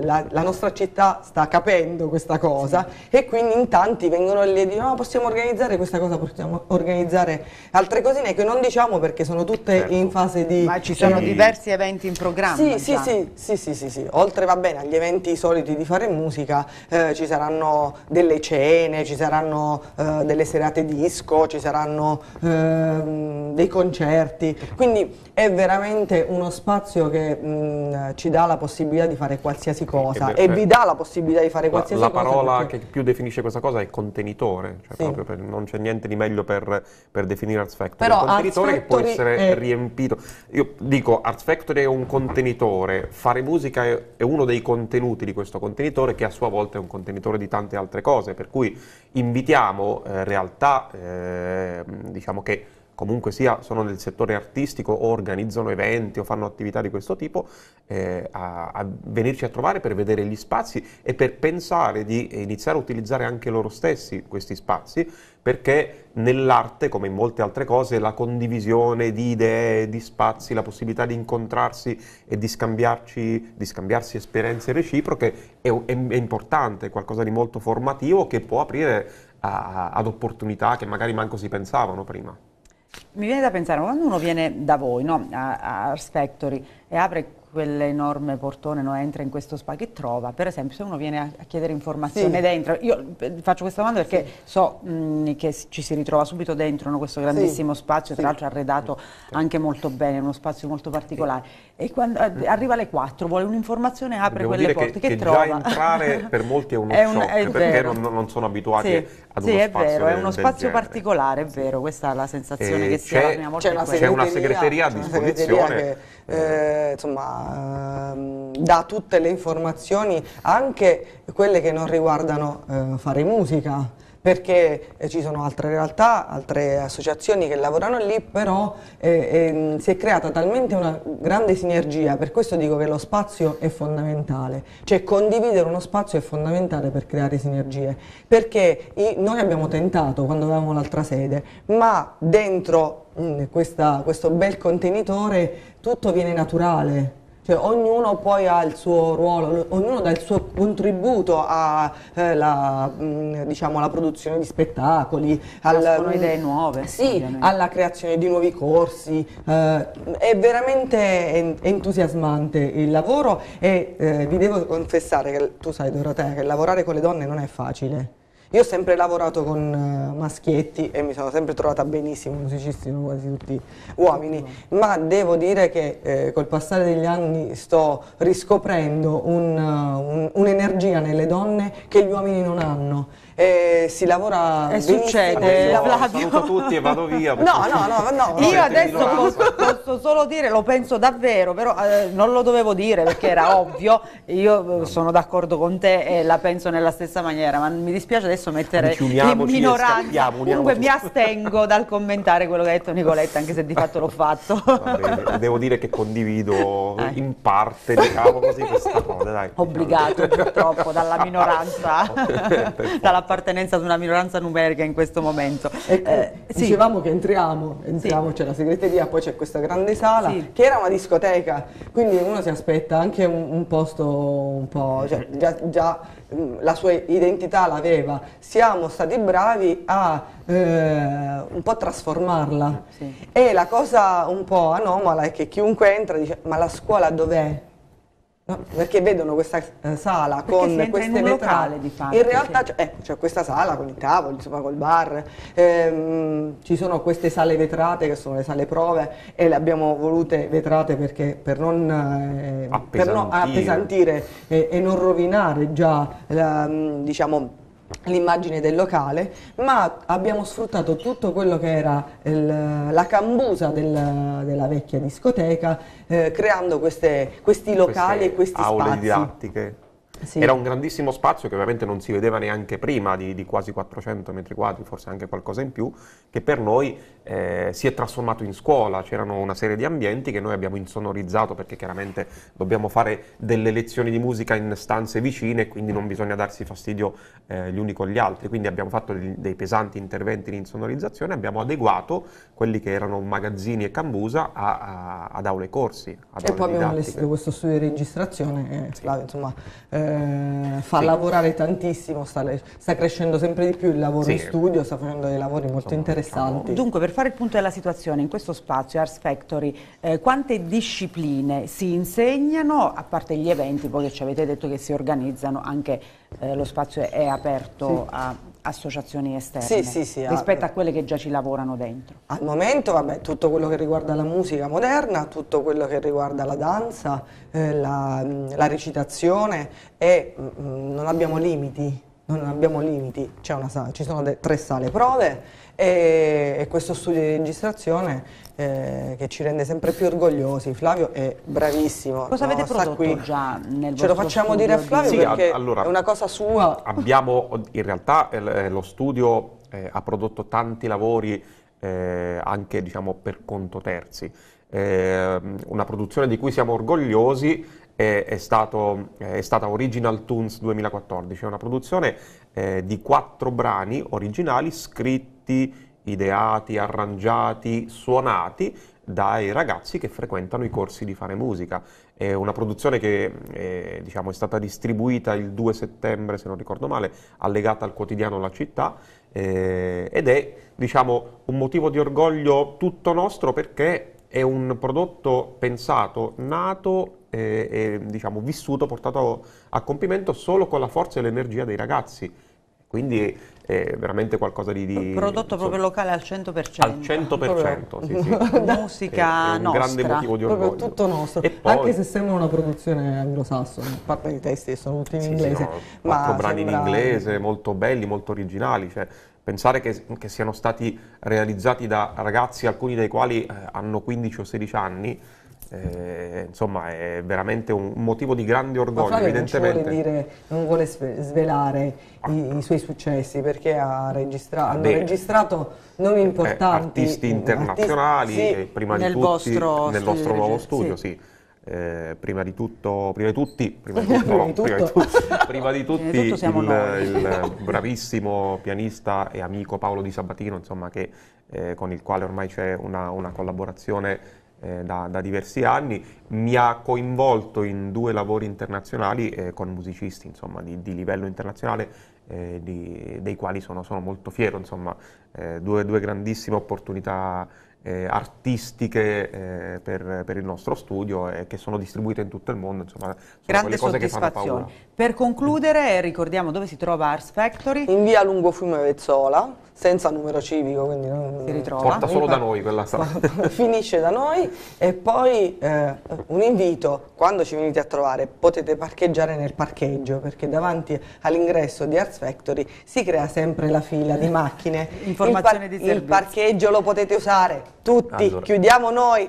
G: la, la, nostra città sta capendo questa cosa sì. e quindi in tanti vengono lì e dicono oh, possiamo organizzare questa cosa, possiamo organizzare altre cosine che non diciamo perché sono tutte certo. in fase di... Ma ci sono sì. diversi eventi in programma. Sì, sì sì, sì, sì, sì, sì, oltre va bene agli eventi soliti di fare musica eh, ci saranno delle cene, ci saranno eh, delle serate disco, ci saranno ehm, dei concerti, certo. quindi è veramente uno spazio spazio che mh, ci dà la possibilità di fare qualsiasi cosa e, e vi dà la possibilità di fare qualsiasi la, la cosa. La parola perché...
H: che più definisce questa cosa è contenitore, cioè sì. per, non c'è niente di meglio per, per definire Arts Factory. Però un contenitore Factory... che può essere eh. riempito. Io dico Arts Factory è un contenitore, fare musica è, è uno dei contenuti di questo contenitore che a sua volta è un contenitore di tante altre cose, per cui invitiamo eh, realtà eh, diciamo che comunque sia sono nel settore artistico o organizzano eventi o fanno attività di questo tipo, eh, a, a, venirci a trovare per vedere gli spazi e per pensare di iniziare a utilizzare anche loro stessi questi spazi, perché nell'arte, come in molte altre cose, la condivisione di idee, di spazi, la possibilità di incontrarsi e di, scambiarci, di scambiarsi esperienze reciproche è, è, è importante, è qualcosa di molto formativo che può aprire a, ad opportunità che magari manco si pensavano prima.
A: Mi viene da pensare, quando uno viene da voi, no, a, a Ars e apre quell'enorme portone, no? entra in questo spa, che trova? Per esempio se uno viene a, a chiedere informazioni sì. dentro, io faccio questa domanda perché sì. so mh, che ci si ritrova subito dentro no? questo grandissimo sì. spazio, tra l'altro arredato anche molto bene, uno spazio molto particolare, e quando eh, arriva alle 4, vuole un'informazione, apre Devo quelle porte, che, che, che trova? Già entrare
H: per molti è uno è un, shock, è perché non, non, sono abituati ad uno spazio Sì, è vero, del, è uno spazio
A: particolare, è
G: vero, questa è la
H: sensazione eh, che si ha la C'è una segreteria a disposizione
G: eh, insomma, ehm, dà tutte le informazioni, anche quelle che non riguardano eh, fare musica, perché eh, ci sono altre realtà, altre associazioni che lavorano lì, però eh, eh, si è creata talmente una grande sinergia, per questo dico che lo spazio è fondamentale, cioè condividere uno spazio è fondamentale per creare sinergie, perché i, noi abbiamo tentato quando avevamo l'altra sede, ma dentro mh, mm, questa, questo bel contenitore tutto viene naturale. Cioè, ognuno poi ha il suo ruolo, ognuno dà il suo contributo eh, diciamo, alla eh, diciamo, produzione di spettacoli, al, idee nuove, sì, alla creazione di nuovi corsi. Eh, è veramente entusiasmante il lavoro e eh, vi devo confessare che tu sai Dorotea che lavorare con le donne non è facile. Io ho sempre lavorato con eh, maschietti e mi sono sempre trovata benissimo, i musicisti sono quasi tutti uomini, ma devo dire che eh, col passare degli anni sto riscoprendo eh, un'energia un, un nelle donne che gli uomini non hanno eh, si lavora e succede Flavio.
H: saluto tutti e vado via no
G: no no, no, io adesso posso, posso, solo dire lo penso davvero
A: però eh, non lo dovevo dire perché era ovvio io eh, sono d'accordo con te e la penso nella stessa maniera ma mi dispiace adesso mettere in minoranza comunque mi astengo dal commentare quello che ha detto Nicoletta anche se di fatto l'ho fatto
H: Vabbè, devo dire che condivido eh. in parte diciamo così questa cosa dai.
A: obbligato purtroppo dalla minoranza dalla l'appartenenza ad una minoranza numerica in questo momento. Ecco, eh,
G: dicevamo sì. che entriamo, entriamo sì. c'è la segreteria, poi c'è questa grande sala sì. che era una discoteca, quindi uno si aspetta anche un, un posto un po', cioè, già, già mm, la sua identità l'aveva, siamo stati bravi a eh, un po' trasformarla sì. e la cosa un po' anomala è che chiunque entra dice ma la scuola dov'è? No, perché vedono questa eh, sala perché con queste in vetrate. di fatto, in realtà c'è, ecco, c'è questa sala con i tavoli, insomma col bar, ehm, ci sono queste sale vetrate che sono le sale prove e le abbiamo volute vetrate perché per non eh, appesantire, per non appesantire e, e, non rovinare già la, mm, diciamo l'immagine del locale, ma abbiamo sfruttato tutto quello che era il, la cambusa del, della vecchia discoteca, eh,
H: creando queste, questi locali queste e questi aule spazi. didattiche. Sì. Era un grandissimo spazio che ovviamente non si vedeva neanche prima di, di, quasi 400 metri quadri, forse anche qualcosa in più, che per noi eh, si è trasformato in scuola, c'erano una serie di ambienti che noi abbiamo insonorizzato perché chiaramente dobbiamo fare delle lezioni di musica in stanze vicine e quindi non bisogna darsi fastidio eh, gli uni con gli altri, quindi abbiamo fatto dei, dei pesanti interventi di insonorizzazione, abbiamo adeguato quelli che erano magazzini e cambusa a, a, ad aule corsi. Ad e aule poi abbiamo allestito
G: questo studio di registrazione, eh, Flavio, insomma, eh, fa sì. lavorare tantissimo, sta, sta, crescendo sempre di più il lavoro sì. in studio, sta facendo dei lavori molto insomma, diciamo interessanti.
A: Diciamo, dunque, per fare il punto della situazione in questo spazio Ars Factory, eh, quante discipline si insegnano, a parte gli eventi, poi ci avete detto che si organizzano, anche eh,
G: lo spazio è aperto sì. a associazioni esterne sì, sì, sì, rispetto a quelle che già ci lavorano dentro? Al momento vabbè, tutto quello che riguarda la musica moderna, tutto quello che riguarda la danza, eh, la, la, recitazione e mh, non abbiamo limiti, non abbiamo limiti, una, ci sono tre sale prove e, e questo studio di registrazione eh, che ci rende sempre più orgogliosi. Flavio è bravissimo. Cosa no, avete prodotto qui. già nel
A: Ce lo facciamo dire a Flavio di... perché allora, è una cosa
H: sua. Abbiamo, in realtà eh, eh lo studio eh, ha prodotto tanti lavori eh, anche diciamo, per conto terzi. una produzione di cui siamo orgogliosi è, è, stato, è, stata Original Tunes 2014, è una produzione eh, di quattro brani originali scritti, ideati, arrangiati, suonati dai ragazzi che frequentano i corsi di fare musica. È una produzione che eh, diciamo, è stata distribuita il 2 settembre, se non ricordo male, allegata al quotidiano La Città eh, ed è diciamo, un motivo di orgoglio tutto nostro perché è un prodotto pensato, nato e, eh, e diciamo, vissuto, portato a compimento solo con la forza e l'energia dei ragazzi. Quindi è veramente qualcosa di... di prodotto insomma, proprio
A: locale al 100%.
H: Al 100%, sì, sì. Musica è, è un nostra. grande motivo di orgoglio. Proprio tutto nostro, poi, anche se
G: sembra una produzione anglosassone, a parte i testi sono tutti in sì, inglese. Sì, no, quattro brani sembra... in inglese,
H: molto belli, molto originali, cioè, pensare che, che, siano stati realizzati da ragazzi, alcuni dei quali eh, hanno 15 o 16 anni, eh, insomma, è veramente un motivo di grande orgoglio, Ma evidentemente. Non,
G: dire, non vuole svelare ah. i, i, suoi successi perché ha registra- hanno registrato nomi eh, importanti. Eh, artisti internazionali, artisti, sì, prima di tutti vostro nel vostro nuovo studio, sì.
H: sì. Eh, prima di tutto, prima di tutti, prima di, tutto, no, prima di, tu- prima di eh, tutti il, il, bravissimo pianista e amico Paolo Di Sabatino, insomma, che, eh, con il quale ormai c'è una, una collaborazione eh, da, da, diversi anni, mi ha coinvolto in due lavori internazionali eh, con musicisti insomma, di, di, livello internazionale, eh, di, dei quali sono, sono, molto fiero, insomma, eh, due, due, grandissime opportunità eh, artistiche eh, per, per, il nostro studio e che sono distribuite in tutto il mondo, insomma, Grande soddisfazione.
G: Per concludere ricordiamo dove si trova Ars Factory. In via Lungo Fiume Vezzola senza numero civico, quindi non si ritrova. Porta solo da noi
H: quella strada.
G: Finisce da noi e poi eh, un invito, quando ci venite a trovare potete parcheggiare nel parcheggio perché davanti all'ingresso di Arts Factory si crea sempre la fila di macchine. Informazione il di servizio. Il parcheggio lo potete usare tutti, allora, chiudiamo noi.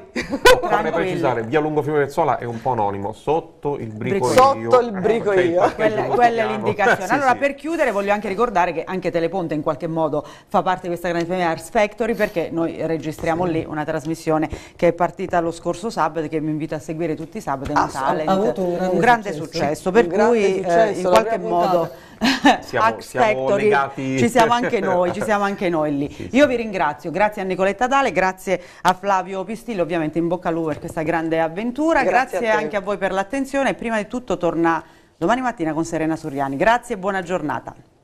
H: Vorrei precisare, via Lungo Fiume Verzola è un po' anonimo, sotto il brico Sotto il eh, brico eh, io. Quella,
E: quella è l'indicazione. sì, allora,
A: sì. per chiudere voglio anche ricordare che anche Teleponte in qualche modo fa parte di questa grande famiglia Arts Factory perché noi registriamo sì. lì una trasmissione che è partita lo scorso sabato e che mi invito a seguire tutti i sabati. Ah, ha avuto un grande, un grande successo. successo per un cui, successo, eh, in qualche modo... Puntata siamo, siamo legati. Ci siamo anche noi, ci siamo anche noi lì. Sì, sì. Io vi ringrazio, grazie a Nicoletta Dale, grazie a Flavio Pistillo, ovviamente in bocca al lupo per questa grande avventura, grazie, grazie a anche a voi per l'attenzione e prima di tutto torna domani mattina con Serena Suriani. Grazie e buona giornata.